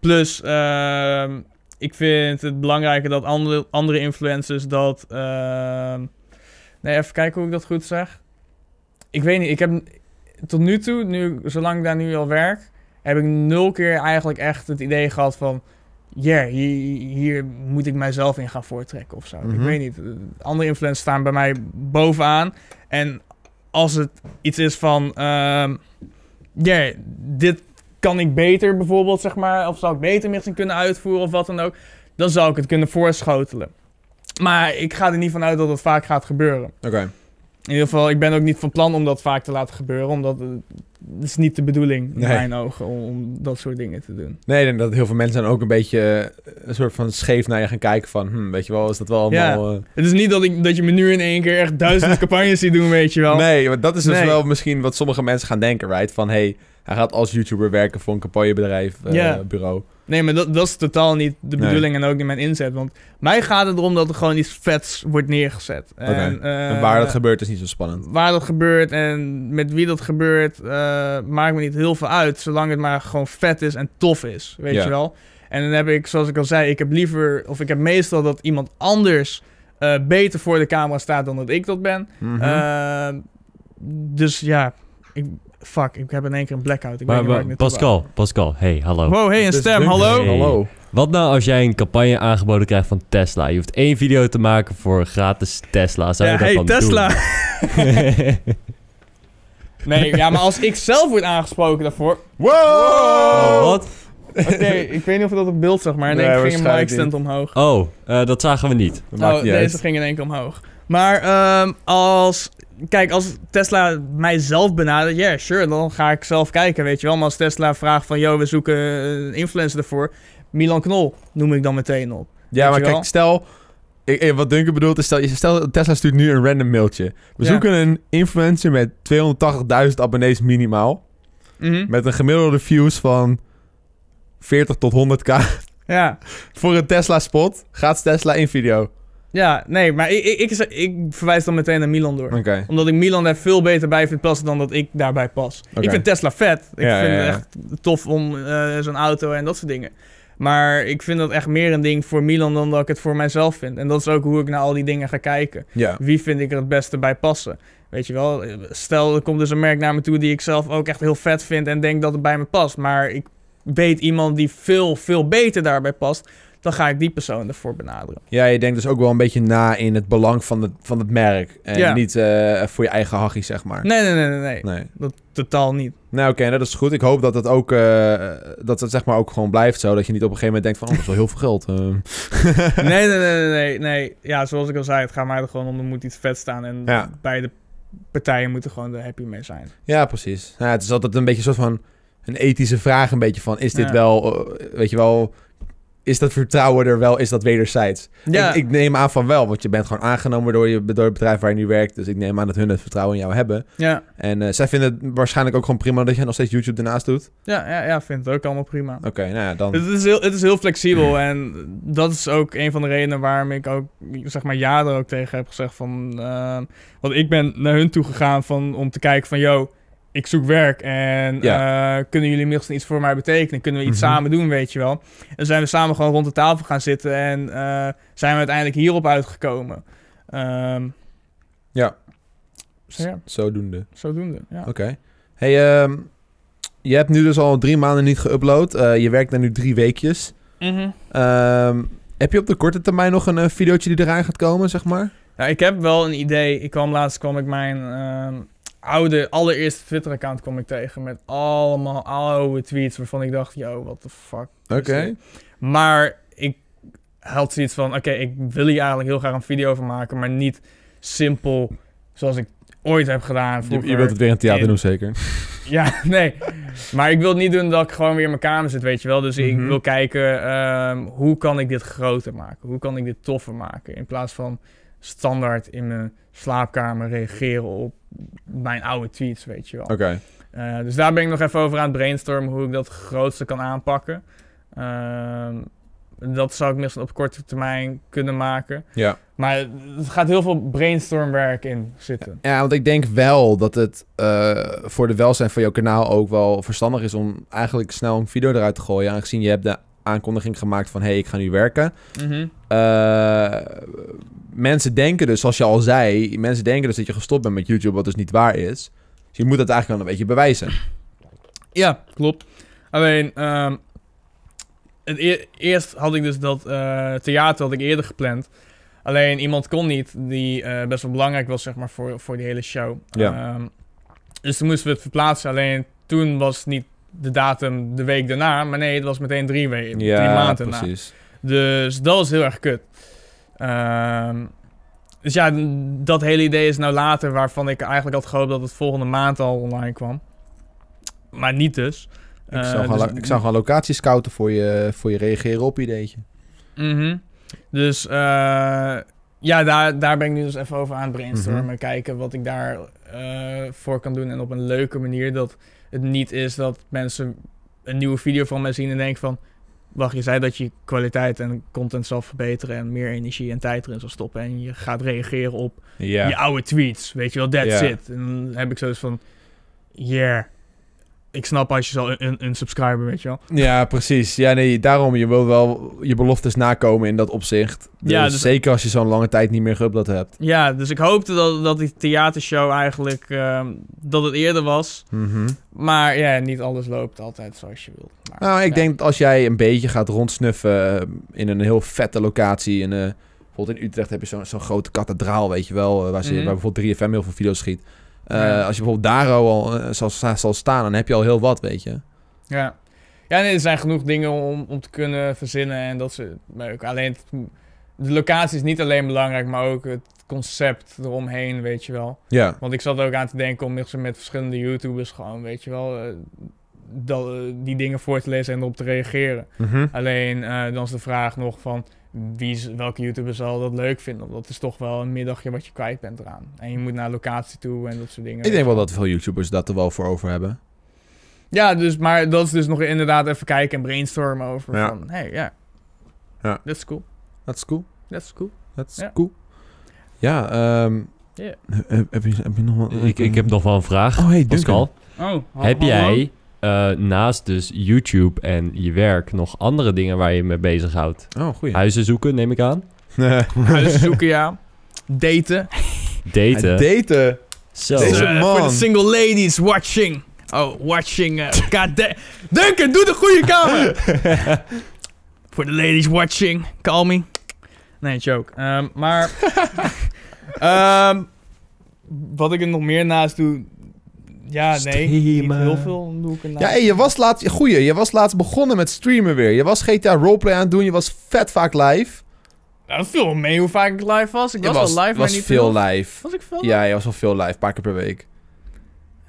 Plus, ehm, ik vind het belangrijker dat andere, andere influencers dat... Ehm, nee, even kijken hoe ik dat goed zeg. Ik weet niet, ik heb tot nu toe, nu, zolang ik daar nu al werk, heb ik nul keer eigenlijk echt het idee gehad van... Yeah, hier, moet ik mijzelf in gaan voortrekken of zo. Ik mhm. weet niet. Andere influencers staan bij mij bovenaan. En als het iets is van... ja, ehm, dit kan ik beter bijvoorbeeld, zeg maar. Of zou ik beter misschien kunnen uitvoeren of wat dan ook. Dan zou ik het kunnen voorschotelen. Maar ik ga er niet vanuit dat dat vaak gaat gebeuren. Oké in ieder geval, ik ben ook niet van plan om dat vaak te laten gebeuren, omdat het is niet de bedoeling in mijn ogen om, dat soort dingen te doen. Nee, en dat heel veel mensen dan ook een beetje eh, een soort van scheef naar je gaan kijken van, hm, weet je wel, is dat wel allemaal... Eh, het is niet dat, ik, dat je me nu in één keer echt duizend campagnes ziet doen, weet je wel. Nee, maar dat is dus wel misschien wat sommige mensen gaan denken, right? Van, hey, hij gaat als YouTuber werken voor een campagnebedrijf, eh, bureau. Nee, maar dat, dat is totaal niet de bedoeling en ook niet mijn inzet. Want mij gaat het erom dat er gewoon iets vets wordt neergezet. En, en eh, waar dat gebeurt is niet zo spannend. Waar dat gebeurt en met wie dat gebeurt, eh, maakt me niet heel veel uit. Zolang het maar gewoon vet is en tof is, weet je wel. En dan heb ik, zoals ik al zei, ik heb liever, of ik heb meestal dat iemand anders eh, beter voor de camera staat dan dat ik dat ben. Mhm. dus ja, ik, fuck, ik heb in één keer een blackout. Ik maar, weet niet waar ik Pascal, Pascal, hey, hallo. Wow, hey, een dus stem, hallo. hallo. Wat nou als jij een campagne aangeboden krijgt van Tesla? Je hoeft één video te maken voor gratis Tesla. Zou je dat hey, Tesla. Doen? nee, ja, maar als ik zelf word aangesproken daarvoor... Wow! Oh, wat? Oké, ik weet niet of dat op beeld zag, maar in ging een mic stand omhoog. Oh, eh, dat zagen we niet. Dat oh, deze ging in één keer omhoog. Maar ehm, als kijk, als Tesla mij zelf benadert, ja, sure, dan ga ik zelf kijken, weet je wel. Maar als Tesla vraagt van, joh, we zoeken een eh, influencer ervoor, Milan Knol noem ik dan meteen op. Ja, maar kijk, stel, ik, eh, wat Duncan bedoelt is, stel, stel Tesla stuurt nu een random mailtje. We zoeken een influencer met 280.000 abonnees minimaal. Mhm. Met een gemiddelde views van 40 tot 100k. Ja. Voor een Tesla spot gaat Tesla in video. Ja, nee, maar ik, ik, ik, ik verwijs dan meteen naar Milan door. Omdat ik Milan er veel beter bij vind passen dan dat ik daarbij pas. Ik vind Tesla vet. Ik vind het echt tof om eh, zo'n auto en dat soort dingen. Maar ik vind dat echt meer een ding voor Milan dan dat ik het voor mijzelf vind. En dat is ook hoe ik naar al die dingen ga kijken. Wie vind ik er het beste bij passen? Weet je wel, stel er komt dus een merk naar me toe die ik zelf ook echt heel vet vind en denk dat het bij me past. Maar ik weet iemand die veel, veel beter daarbij past dan ga ik die persoon ervoor benaderen. Ja, je denkt dus ook wel een beetje na in het belang van het, van het merk. En niet eh, voor je eigen hachie, zeg maar. Nee, nee, nee, nee. nee. Dat totaal niet. Nou, oké, nou, dat is goed. Ik hoop dat dat ook, uh, dat het zeg maar ook gewoon blijft zo. Dat je niet op een gegeven moment denkt van, oh, dat is wel heel veel geld. Eh. nee, nee, nee, nee, nee. Ja, zoals ik al zei, het gaat mij er gewoon om, er moet iets vet staan. En beide partijen moeten gewoon er happy mee zijn. Ja, precies. Nou, het is altijd een beetje een soort van een ethische vraag een beetje van, is dit wel, weet je wel is dat vertrouwen er wel, is dat wederzijds? Ja. Ik, ik, neem aan van wel, want je bent gewoon aangenomen door, je, door het bedrijf waar je nu werkt. Dus ik neem aan dat hun het vertrouwen in jou hebben. Ja. En eh, zij vinden het waarschijnlijk ook gewoon prima dat je nog steeds YouTube ernaast doet. Ja, ja, ja vind het ook allemaal prima. Oké, nou ja, dan... Het is heel, het is heel flexibel en dat is ook een van de redenen waarom ik ook, zeg maar, ja er ook tegen heb gezegd van... Uh, want ik ben naar hun toe gegaan van, om te kijken van, yo, ik zoek werk en eh, kunnen jullie inmiddels iets voor mij betekenen? Kunnen we iets mhm. samen doen, weet je wel? En zijn we samen gewoon rond de tafel gaan zitten en eh, zijn we uiteindelijk hierop uitgekomen. Ehm, ja. ja. Zodoende. Zodoende, Oké. Hey, ehm, je hebt nu dus al drie maanden niet geüpload. Eh, je werkt daar nu drie weekjes. Mhm. Ehm, heb je op de korte termijn nog een videootje die eraan gaat komen, zeg maar? Ja, ik heb wel een idee. Ik kwam laatst kwam ik mijn oude, allereerste Twitter-account kom ik tegen met allemaal oude tweets waarvan ik dacht, yo, what the fuck. Oké. Maar ik had zoiets van, oké, ik wil hier eigenlijk heel graag een video van maken, maar niet simpel zoals ik ooit heb gedaan. voor. Je, wilt het weer een theater doen, zeker? Ja, nee. Maar ik wil niet doen dat ik gewoon weer in mijn kamer zit, weet je wel. Dus ik mhm. wil kijken, ehm, hoe kan ik dit groter maken? Hoe kan ik dit toffer maken? In plaats van standaard in mijn slaapkamer reageren op mijn oude tweets, weet je wel. Oké. Eh, dus daar ben ik nog even over aan het brainstormen hoe ik dat grootste kan aanpakken. Ehm, dat zou ik misschien op korte termijn kunnen maken. Ja. Maar het gaat heel veel brainstormwerk in zitten. Ja, want ik denk wel dat het eh, voor de welzijn van jouw kanaal ook wel verstandig is om eigenlijk snel een video eruit te gooien. Aangezien je hebt de aankondiging gemaakt van... hey, ik ga nu werken. Mhm. Eh, mensen denken dus, zoals je al zei... mensen denken dus dat je gestopt bent met YouTube, wat dus niet waar is. Dus je moet dat eigenlijk wel een beetje bewijzen. Ja, klopt. Alleen, ehm, het e-, eerst had ik dus dat eh, theater had ik eerder gepland... Alleen iemand kon niet die eh, best wel belangrijk was, zeg maar, voor, voor die hele show. Ehm, dus toen moesten we het verplaatsen. Alleen toen was het niet de datum de week daarna. Maar nee, het was meteen drie, weken, ja, drie maanden precies. Na. Dus dat is heel erg kut. Ehm, dus ja, dat hele idee is nou later waarvan ik eigenlijk had gehoopt dat het volgende maand al online kwam. Maar niet dus. Ik eh, zou, uh, ik zou locaties scouten voor je, voor je reageren op ideetje. Mhm. Dus eh, ja, daar, daar ben ik nu dus even over aan het brainstormen. Mhm. Kijken wat ik daarvoor eh, voor kan doen. En op een leuke manier dat het niet is dat mensen een nieuwe video van mij zien en denken van... Wacht, je zei dat je kwaliteit en content zal verbeteren en meer energie en tijd erin zal stoppen. En je gaat reageren op je oude tweets, weet je wel, that's yeah. it. En dan heb ik zoiets van, yeah, ik snap als je al een, een subscriber, weet je wel. Ja, precies. Ja, nee, daarom, je wil wel je beloftes nakomen in dat opzicht. Dus ja, dus- zeker als je zo'n lange tijd niet meer geüpload hebt. Ja, dus ik hoopte dat, dat die theatershow eigenlijk, ehm, dat het eerder was. Mhm. Maar ja, niet alles loopt altijd zoals je wilt. nou, ik denk dat als jij een beetje gaat rondsnuffen eh, in een heel vette locatie, in, uh, bijvoorbeeld in Utrecht heb je zo'n zo'n grote kathedraal, weet je wel, eh, waar, ze, mhm. waar bijvoorbeeld 3FM heel veel video's schiet. Eh, als je bijvoorbeeld daar al eh, zal, staan, dan heb je al heel wat, weet je. Ja. Ja, er zijn genoeg dingen om, om te kunnen verzinnen. En dat ze, maar ook alleen de locatie is niet alleen belangrijk, maar ook het concept eromheen, weet je wel. Ja. Want ik zat ook aan te denken om met verschillende YouTubers gewoon, weet je wel, eh, dat, die dingen voor te lezen en erop te reageren. Mhm. Alleen dan is de vraag nog van, wie, welke YouTuber zal dat leuk vinden? dat is toch wel een middagje wat je kwijt bent eraan. En je moet naar locatie toe en dat soort dingen. Ik denk wel dat veel YouTubers dat er wel voor over hebben. Ja, dus, maar dat is dus nog inderdaad even kijken en brainstormen over van... hey, ja, dat is cool. is cool. is cool. Dat is cool. Ja, ehm, heb, je, heb je nog wel... Ik, ik heb nog wel een vraag, oh, hey, Pascal. Oh, heb jij... Eh, naast dus YouTube en je werk nog andere dingen waar je mee bezighoudt? Oh, goeie. Huizen zoeken, neem ik aan. Huizen zoeken, ja. Daten. Daten. daten. Zo. Deze For eh, the single ladies watching. Oh, watching. Uh, eh, denk Duncan, doe de goede kamer. voor de ladies watching. Call me. Nee, joke. Ehm, maar... Ehm, wat ik er nog meer naast doe, ja, nee. heel veel doe Ja, je was laatst... Goeie, je was laatst begonnen met streamen weer. Je was GTA Roleplay aan het doen. Je was vet vaak live. Nou, dat viel mee hoe vaak ik live was. Ik was, wel live, was maar niet veel. veel live. Was ik veel live? Ja, je was wel veel live. Een paar keer per week.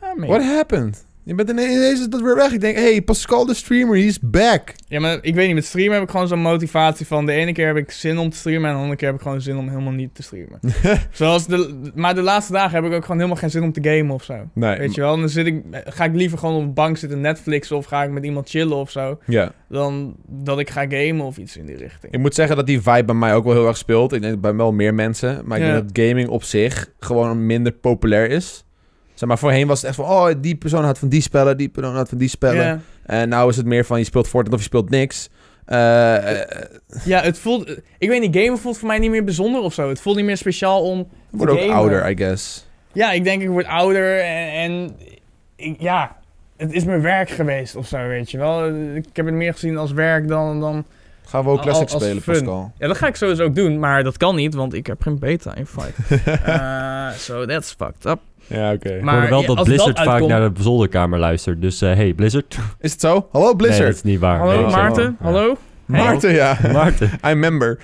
Ja, What happened? Je bent ineens dat weer weg. Ik denk, hey, Pascal de streamer, he's back. Ja, maar ik weet niet, met streamen heb ik gewoon zo'n motivatie van... de ene keer heb ik zin om te streamen... en de andere keer heb ik gewoon zin om helemaal niet te streamen. Zoals de, maar de laatste dagen heb ik ook gewoon helemaal geen zin om te gamen of zo. Nee, weet je wel, dan zit ik, ga ik liever gewoon op een bank zitten Netflix... of ga ik met iemand chillen of zo... Ja. dan dat ik ga gamen of iets in die richting. Ik moet zeggen dat die vibe bij mij ook wel heel erg speelt. Ik denk bij wel meer mensen. Maar ik denk dat gaming op zich gewoon minder populair is... Zeg maar, voorheen was het echt van, oh, die persoon had van die spellen, die persoon had van die spellen. En nou is het meer van, je speelt Fortnite of je speelt niks. Eh, eh, ja, het voelt... Ik weet niet, gamen voelt voor mij niet meer bijzonder of zo. Het voelt niet meer speciaal om Ik word ook ouder, I guess. Ja, ik denk ik word ouder en... en ja, het is mijn werk geweest of zo, weet je wel. Ik heb het meer gezien als werk dan... dan Gaan we ook Classic spelen, fun. Pascal? Ja, dat ga ik sowieso ook doen, maar dat kan niet, want ik heb geen beta in Fight. Eh, so that's fucked up. Ja, oké. Maar ik wel dat Blizzard uitkomt... vaak naar de zolderkamer luistert. Dus uh, hey, Blizzard. Is het zo? Hallo, Blizzard. Nee, dat is niet waar. Hallo, Maarten. Hallo. Maarten, ja. Maarten. I member.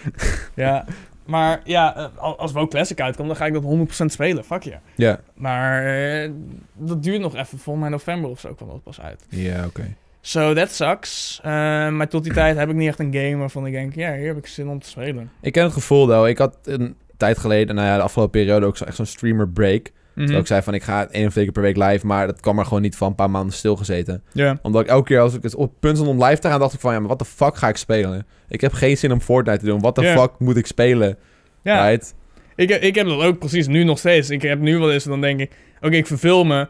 ja. Maar ja, eh, als ook Classic uitkomt, dan ga ik dat 100% spelen. Fuck je. Yeah. Ja. Maar eh, dat duurt nog even. Volgens mij november of zo kwam dat pas uit. Ja, oké. So that sucks. maar tot die tijd heb ik niet echt een game waarvan ik denk, ja, hier heb ik zin om te spelen. Ik heb het gevoel, though. Ik had een, tijd geleden, nou ja, de afgelopen periode ook zo, echt zo'n streamer break. Mm ik zei van ik ga één of twee keer per week live, maar dat kwam er gewoon niet van een paar maanden stilgezeten. Ja. Omdat ik elke keer als ik het op punt stond om live te gaan, dacht ik van ja, maar wat de fuck ga ik spelen? Ik heb geen zin om Fortnite te doen. Wat de fuck moet ik spelen? Ja. Right? Ik, ik heb dat ook precies nu nog steeds. Ik heb nu wel eens, dan denk ik, oké, ik verveel me.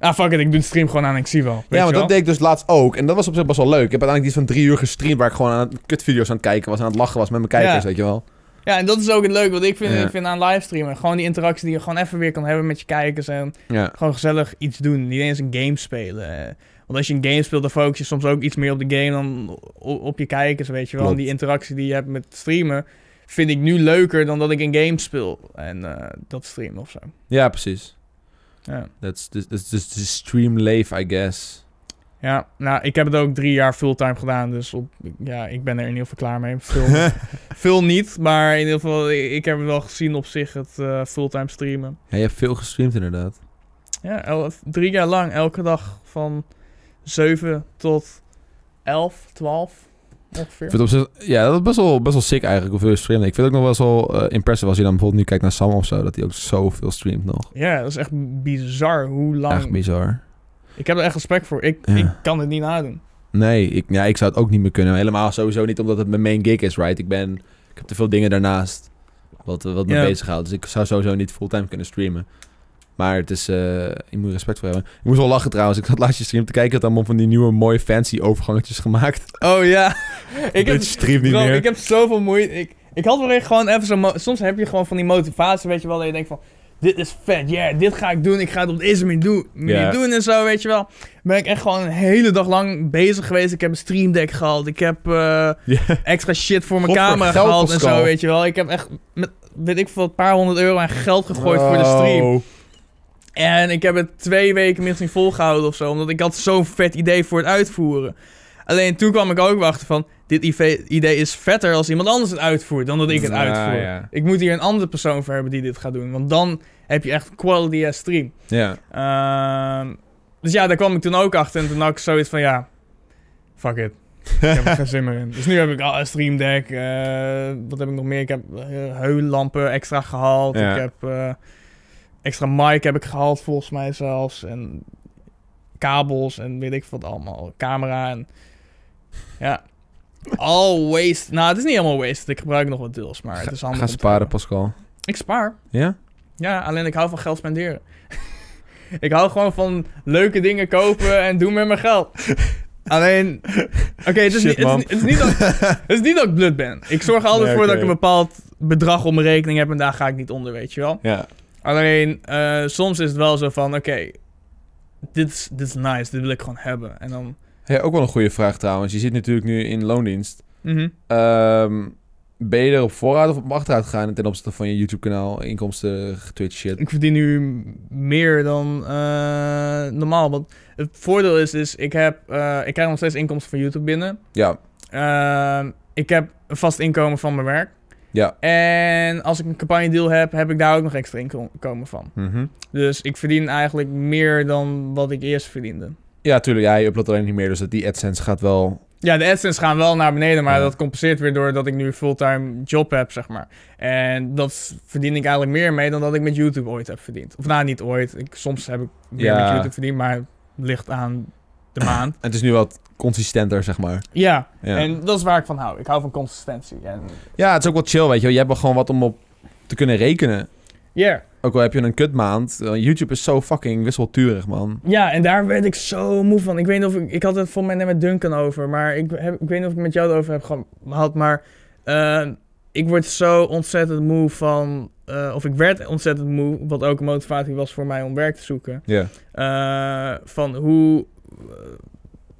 Ah, fuck it, ik doe de stream gewoon aan ik zie wel. Ja, maar dat deed ik dus laatst ook. En dat was op zich best wel leuk. Ik heb uiteindelijk iets van drie uur gestreamd waar ik gewoon aan kutvideo's aan het kijken was, aan het lachen was met mijn kijkers, weet je wel. Ja, en dat is ook het leuke wat ik vind, ik vind aan livestreamen. Gewoon die interactie die je gewoon even weer kan hebben met je kijkers. En gewoon gezellig iets doen. Niet eens een game spelen. Want als je een game speelt, dan focus je soms ook iets meer op de game dan op je kijkers, weet je wel. En die interactie die je hebt met streamen vind ik nu leuker dan dat ik een game speel. En eh, dat streamen of zo. Ja, precies. Ja. de That's, stream leef, I guess. Ja, nou, ik heb het ook drie jaar fulltime gedaan. Dus op, ja, ik ben er in ieder geval klaar mee. Veel, veel niet, maar in ieder geval, ik heb het wel gezien op zich, het eh, fulltime streamen. Ja, je hebt veel gestreamd inderdaad. Ja, drie jaar lang, elke dag van 7 tot 11, 12 ongeveer. ja, dat is best wel, best wel sick eigenlijk hoeveel je streamt. Ik vind het ook nog best wel uh, impressive als je dan bijvoorbeeld nu kijkt naar Sam of zo, dat hij ook zoveel streamt nog. Ja, dat is echt bizar hoe lang. Echt bizar ik heb er echt respect voor. Ik, ik kan het niet nadoen. Nee, ik, ja, ik zou het ook niet meer kunnen. Helemaal sowieso niet omdat het mijn main gig is, right? Ik, ben, ik heb te veel dingen daarnaast wat, wat me ja. bezighoudt. Dus ik zou sowieso niet fulltime kunnen streamen. Maar het is, uh, moet respect voor hebben. Ik moest wel lachen trouwens. Ik zat laatst je stream te kijken. Ik had allemaal van die nieuwe mooie fancy overgangetjes gemaakt. Oh ja. ik heb, stream niet meer. Ik heb zoveel moeite. Ik, ik had wel weer gewoon even zo... Soms heb je gewoon van die motivatie, weet je wel. Dat je denkt van dit is vet, ja, dit ga ik doen, ik ga het op deze manier, doen, manier doen en zo, weet je wel. Ben ik echt gewoon een hele dag lang bezig geweest. Ik heb een stream deck gehaald, ik heb eh, extra shit voor mijn camera gehaald en zo, weet je wel. Ik heb echt, weet ik veel, een paar honderd euro aan geld gegooid voor de stream. En ik heb het twee weken misschien volgehouden of zo, omdat ik had zo'n vet idee voor het uitvoeren. Alleen toen kwam ik ook wachten van, dit idee is vetter als iemand anders het uitvoert dan dat ik het ah, uitvoer. Ik moet hier een andere persoon voor hebben die dit gaat doen. Want dan heb je echt quality as stream. Ja. Ehm, dus ja, daar kwam ik toen ook achter. En toen had ik zoiets van, ja, fuck it. ik heb er geen zin meer in. Dus nu heb ik al een stream deck. Eh, wat heb ik nog meer? Ik heb eh, heulampen heullampen extra gehaald. Ik heb eh, extra mic heb ik gehaald volgens mij zelfs. En kabels en weet ik wat allemaal. Camera en ja. Al waste. Nou, het is niet helemaal waste. Ik gebruik nog wat deels, maar het is allemaal... Ga sparen, Pascal. Ik spaar. Ja? Ja, alleen ik hou van geld spenderen. ik hou gewoon van leuke dingen kopen en doen met mijn geld. Alleen, oké, het, is niet, het, dat, het is niet dat ik blut ben. Ik zorg altijd voor dat ik een bepaald bedrag op mijn rekening heb en daar ga ik niet onder, weet je wel. Ja. Alleen, eh, soms is het wel zo van, oké, dit is nice, dit wil ik gewoon hebben. En dan ja ook wel een goede vraag trouwens. Je zit natuurlijk nu in loondienst. Mm ben je er op vooruit of op achteruit gegaan ten opzichte van je YouTube-kanaal, inkomsten, Twitch shit? Ik verdien nu meer dan eh, normaal. Want het voordeel is, is dus, ik, heb, eh, ik krijg nog steeds inkomsten van YouTube binnen. Ja. Ehm, ik heb een vast inkomen van mijn werk. Ja. En als ik een campagne deal heb, heb ik daar ook nog extra inkomen van. Mhm. Dus ik verdien eigenlijk meer dan wat ik eerst verdiende. Ja, tuurlijk. jij je uploadt alleen niet meer, dus dat die AdSense gaat wel... Ja, de AdSense gaan wel naar beneden, maar dat compenseert weer door dat ik nu een fulltime job heb, zeg maar. En dat verdien ik eigenlijk meer mee dan dat ik met YouTube ooit heb verdiend. Of nou, niet ooit. Ik, soms heb ik meer met YouTube verdiend, maar het ligt aan de maan. het is nu wat consistenter, zeg maar. Ja, en dat is waar ik van hou. Ik hou van consistentie. En... Ja, het is ook wel chill, weet je wel. Je hebt gewoon wat om op te kunnen rekenen. Ja. Ook al heb je een kutmaand. Eh, YouTube is zo fucking wisselturig, man. Ja, en daar werd ik zo moe van. Ik weet niet of ik... Ik had het volgens mij net met Duncan over. Maar ik, heb, ik weet niet of ik met jou erover heb gehad. Maar ehm, ik word zo ontzettend moe van... Eh, of ik werd ontzettend moe. Wat ook een motivatie was voor mij om werk te zoeken. Ja. Eh, van hoe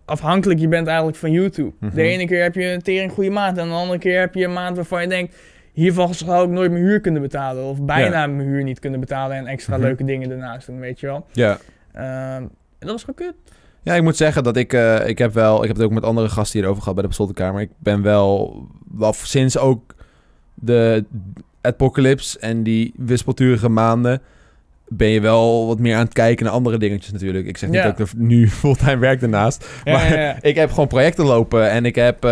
afhankelijk je bent eigenlijk van YouTube. De mhm. ene keer heb je een tering goede maand. En de andere keer heb je een maand waarvan je denkt hiervan zou ik nooit mijn huur kunnen betalen. Of bijna mijn huur niet kunnen betalen en extra mhm. leuke dingen daarnaast doen, weet je wel. Ja. Ehm, en dat was gewoon kut. Ja, ik moet zeggen dat ik, eh, ik heb wel, ik heb het ook met andere gasten hierover gehad bij de kamer. Ik ben wel, wel sinds ook de apocalypse en die wispelturige maanden ben je wel wat meer aan het kijken naar andere dingetjes natuurlijk. Ik zeg niet dat ik er nu fulltime werk daarnaast. maar ik heb gewoon projecten lopen en ik heb... Eh,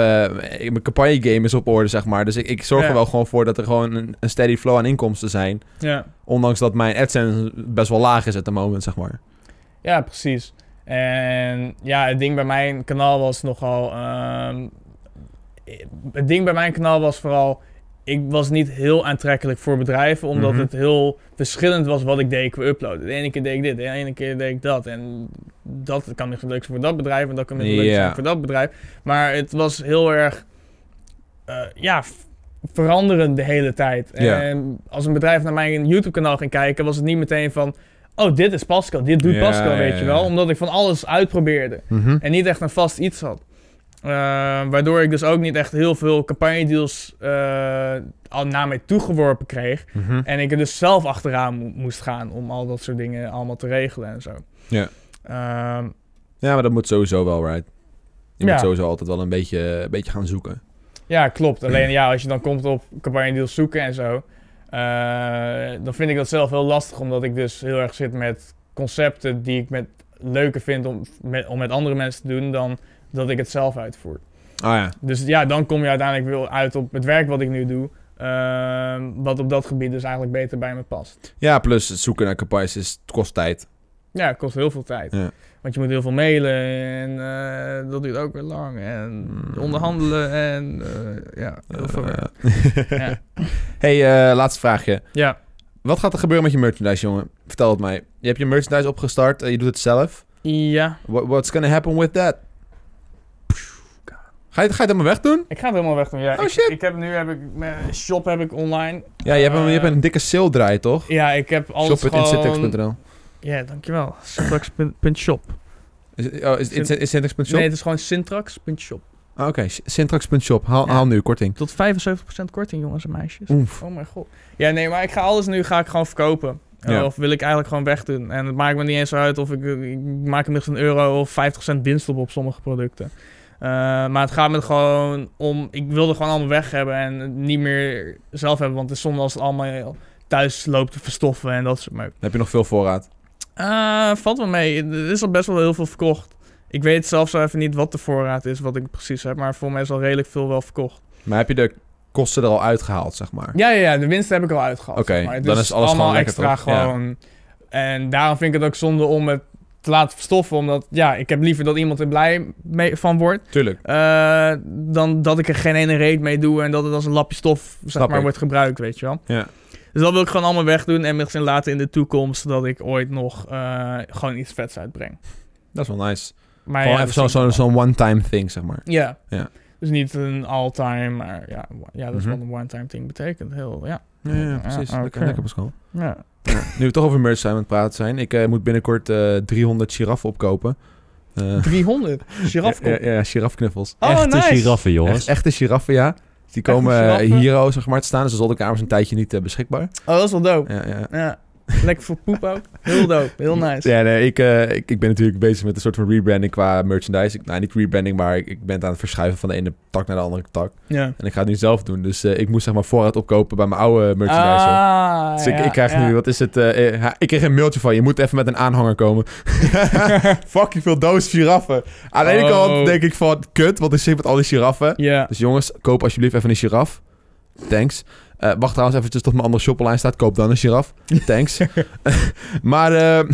mijn campagne game is op orde, zeg maar. Dus ik, ik zorg er wel gewoon voor dat er gewoon een, steady flow aan inkomsten zijn. Ondanks dat mijn AdSense best wel laag is op de moment, zeg maar. Ja, precies. En ja, het ding bij mijn kanaal was nogal... Ehm, het ding bij mijn kanaal was vooral ik was niet heel aantrekkelijk voor bedrijven, omdat mhm. het heel verschillend was wat ik deed qua uploaden. De ene keer deed ik dit, de ene keer deed ik dat. En dat kan niet leuk zijn voor dat bedrijf en dat kan niet yeah. zijn voor dat bedrijf. Maar het was heel erg, eh, ja, veranderend de hele tijd. En als een bedrijf naar mijn YouTube-kanaal ging kijken, was het niet meteen van... Oh, dit is Pascal, dit doet Pascal, weet je wel. Omdat ik van alles uitprobeerde. Mhm. En niet echt een vast iets had. Eh, waardoor ik dus ook niet echt heel veel campagne deals eh, al naar mij toegeworpen kreeg. Mhm. En ik er dus zelf achteraan moest gaan om al dat soort dingen allemaal te regelen en zo. Ja. Ehm, ja, maar dat moet sowieso wel, right? Je moet sowieso altijd wel een beetje, een beetje gaan zoeken. Ja, klopt. Alleen ja, als je dan komt op campagne deals zoeken en zo, eh, dan vind ik dat zelf heel lastig, omdat ik dus heel erg zit met concepten die ik met leuker vind om met, om met andere mensen te doen dan dat ik het zelf uitvoer. Ah ja. Dus ja, dan kom je uiteindelijk wel uit op het werk wat ik nu doe. Ehm, wat op dat gebied dus eigenlijk beter bij me past. Ja, plus het zoeken naar campagnes is, kost tijd. Ja, het kost heel veel tijd. Ja. Want je moet heel veel mailen en eh, dat duurt ook weer lang. En hmm. onderhandelen en eh, ja, heel veel eh. ja. hey, laatste vraagje. Ja. Wat gaat er gebeuren met je merchandise, jongen? Vertel het mij. Je hebt je merchandise opgestart en je doet het zelf. Ja. What, what's gonna happen with that? Ga je, ga je het helemaal weg Ik ga het helemaal wegdoen. ja. Oh, ik, heb nu heb ik, mijn shop heb ik online. Ja, je hebt, een, je hebt eh, een dikke sale draai, toch? Ja, ik heb alles Shop.incitex.nl gewoon... Ja, dankjewel. Syntrax.shop. Is, oh, is, het is Syntrax.shop? Nee, het is gewoon Syntrax.shop. Ah, Oké, okay. Syntrax.shop. Haal, haal nu korting. Tot 75% korting, jongens en meisjes. Oef. Oh mijn god. Ja, nee, maar ik ga alles nu ga ik gewoon verkopen. Eh, of wil ik eigenlijk gewoon wegdoen? En het maakt me niet eens uit of ik, ik maak er een euro of 50 cent winst op op sommige producten. Eh, maar het gaat me gewoon om. Ik wilde gewoon allemaal weg hebben en niet meer zelf hebben. Want het is zonde als het allemaal thuis loopt te verstoffen en dat soort. Maar... Heb je nog veel voorraad? Uh, valt wel mee. Er is al best wel heel veel verkocht. Ik weet zelf even niet wat de voorraad is, wat ik precies heb. Maar voor mij is al redelijk veel wel verkocht. Maar heb je de kosten er al uitgehaald, zeg maar? Ja, ja, ja de winsten heb ik al uitgehaald. Oké, dan is alles allemaal gewoon extra gewoon. En daarom vind ik het ook zonde om het te laten verstoffen. Omdat ja, ik heb liever dat iemand er blij mee, van wordt. Tuurlijk. Eh, dan dat ik er geen ene reet mee doe en dat het als een lapje stof zeg maar, wordt gebruikt, weet je wel. Ja. Dus dat wil ik gewoon allemaal wegdoen. En misschien later in de toekomst dat ik ooit nog eh, gewoon iets vets uitbreng. Dat is wel nice. Maar even zo'n zo, zo one-time thing, zeg maar. Ja. ja. Dus niet een all-time, maar ja, ja dat is mhm. wel wat een one-time thing betekent. Heel, ja. Ja, precies. Ja, lekker, lekker op school. Ja. Nu we toch over merch zijn aan het praten zijn. Ik eh, moet binnenkort 300 eh, giraffen opkopen. 300? Eh. giraffen ja, ja, ja, oh, echte giraffen, jongens. echte giraffen, ja. die komen hier zeg maar, te staan. Dus dan zullen de kamers een tijdje niet beschikbaar. Oh, dat is wel dope. Ja, ja. Lekker voor poep ook. Heel dope. Heel nice. Ja, nee, ik, eh, ik, ik, ben natuurlijk bezig met een soort van rebranding qua merchandise. Ik, nou, niet rebranding, maar ik, ben aan het verschuiven van de ene tak naar de andere tak. Ja. En ik ga het nu zelf doen. Dus eh, ik moest zeg maar voorraad opkopen bij mijn oude merchandise. Ah, dus ik, ik krijg nu, wat is het? Eh, ik kreeg een mailtje van je moet even met een aanhanger komen. Fucking veel doos giraffen. Aan de ene kant oh. denk ik van kut, wat is zit met al die giraffen. Dus jongens, koop alsjeblieft even een giraf. Thanks. Eh, wacht trouwens eventjes tot mijn andere shop staat. Koop dan een giraf. Thanks. maar uh, uh,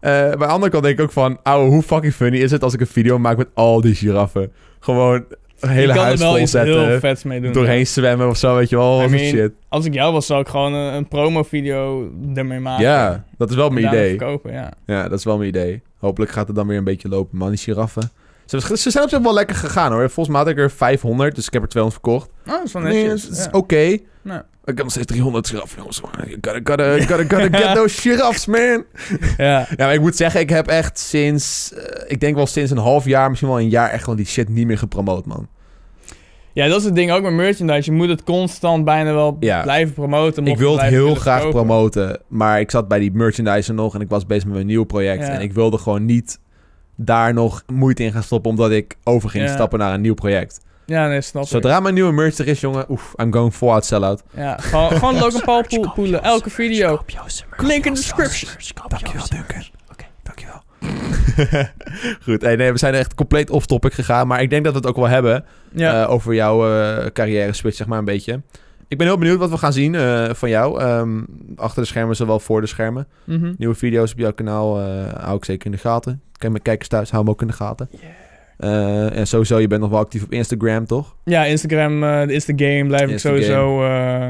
bij de andere kant denk ik ook van... Ouwe, hoe fucking funny is het als ik een video maak met al die giraffen? Gewoon een hele huis vol zetten. heel vets mee doen. Doorheen zwemmen of zo, weet je wel. shit. Als ik jou was, zou ik gewoon een, promo-video ermee maken. Ja, dat is wel mijn idee. ja. dat is wel mijn idee. Hopelijk gaat het dan weer een beetje lopen, man. Die giraffen. Ze, zijn op zich wel lekker gegaan hoor. Volgens mij had ik er 500, dus ik heb er 200 verkocht. Oh, dat is wel netjes. Nee, dat is, oké. Nee. Ik heb nog steeds 300 giraf, jongens. You gotta, gotta, gotta, gotta get those giraffes, man. ja. ja, maar ik moet zeggen, ik heb echt sinds... Eh, ik denk wel sinds een half jaar, misschien wel een jaar... echt gewoon die shit niet meer gepromoot, man. Ja, dat is het ding ook met merchandise. Je moet het constant bijna wel blijven promoten. Ik wil het heel graag promoten. Maar ik zat bij die merchandise nog en ik was bezig met mijn nieuw project. En ik wilde gewoon niet daar nog moeite in gaan stoppen, omdat ik over ging stappen naar een nieuw project. Ja, nee, snap Zodra mijn nieuwe merch er is, jongen, oef, I'm going full out sell-out. Ja, gewoon, gewoon Logan Paul poelen, elke video. Link in de description. Dankjewel, Duncan. Oké, dankjewel. Goed, hey, nee, we zijn echt compleet off-topic gegaan, maar ik denk dat we het ook wel hebben eh, over jouw uh, eh, carrière-switch, zeg maar, een beetje. Ik ben heel benieuwd wat we gaan zien eh, van jou. Ehm, achter de schermen, zowel voor de schermen. Mhm. Nieuwe video's op jouw kanaal hou ik zeker in de gaten. Kijk mijn kijkers thuis, hou hem ook in de gaten. Eh, en sowieso, je bent nog wel actief op Instagram, toch? Ja, Instagram, uh, game blijf ik sowieso eh,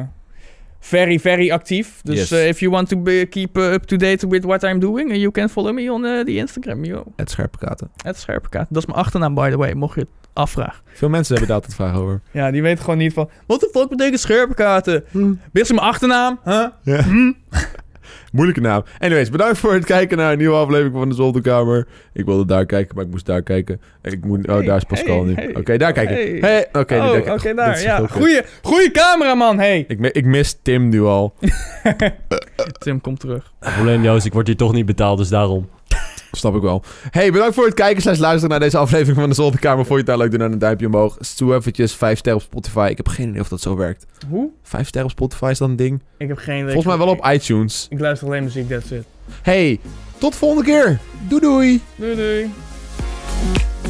very, very actief. Dus if you want to be, keep up to date with what I'm doing, you can follow me on the Instagram, joh. Het Scherpekaten. Het kaarten. Dat is mijn achternaam, by the way, mocht je het afvragen. Veel mensen hebben daar altijd vragen over. Ja, die weten gewoon niet van, wat de fuck betekent scherpe Hm. Wist je mijn achternaam? Huh? Ja. Hm? Moeilijke naam. Anyways, bedankt voor het kijken naar een nieuwe aflevering van de Zolderkamer. Ik wilde daar kijken, maar ik moest daar kijken. Ik moet, oh, daar is Pascal nu. Oké, daar kijken. Hey. Oké, daar. Oh, ja. Goeie, goeie cameraman, hey. Ik, ik mis Tim nu al. Tim, komt terug. Probleem, Joost, ik word hier toch niet betaald, dus daarom. Snap ik wel. Hey, bedankt voor het kijken slash luisteren naar deze aflevering van de Zolderkamer. Vond je het nou leuk, doe dan een duimpje omhoog. Doe eventjes 5 sterren op Spotify. Ik heb geen idee of dat zo werkt. Hoe? 5 sterren op Spotify is dan een ding? Ik heb geen idee. Volgens mij wel op iTunes. Ik luister alleen muziek, that's it. Hey, tot de volgende keer. Doei doei. Doei doei.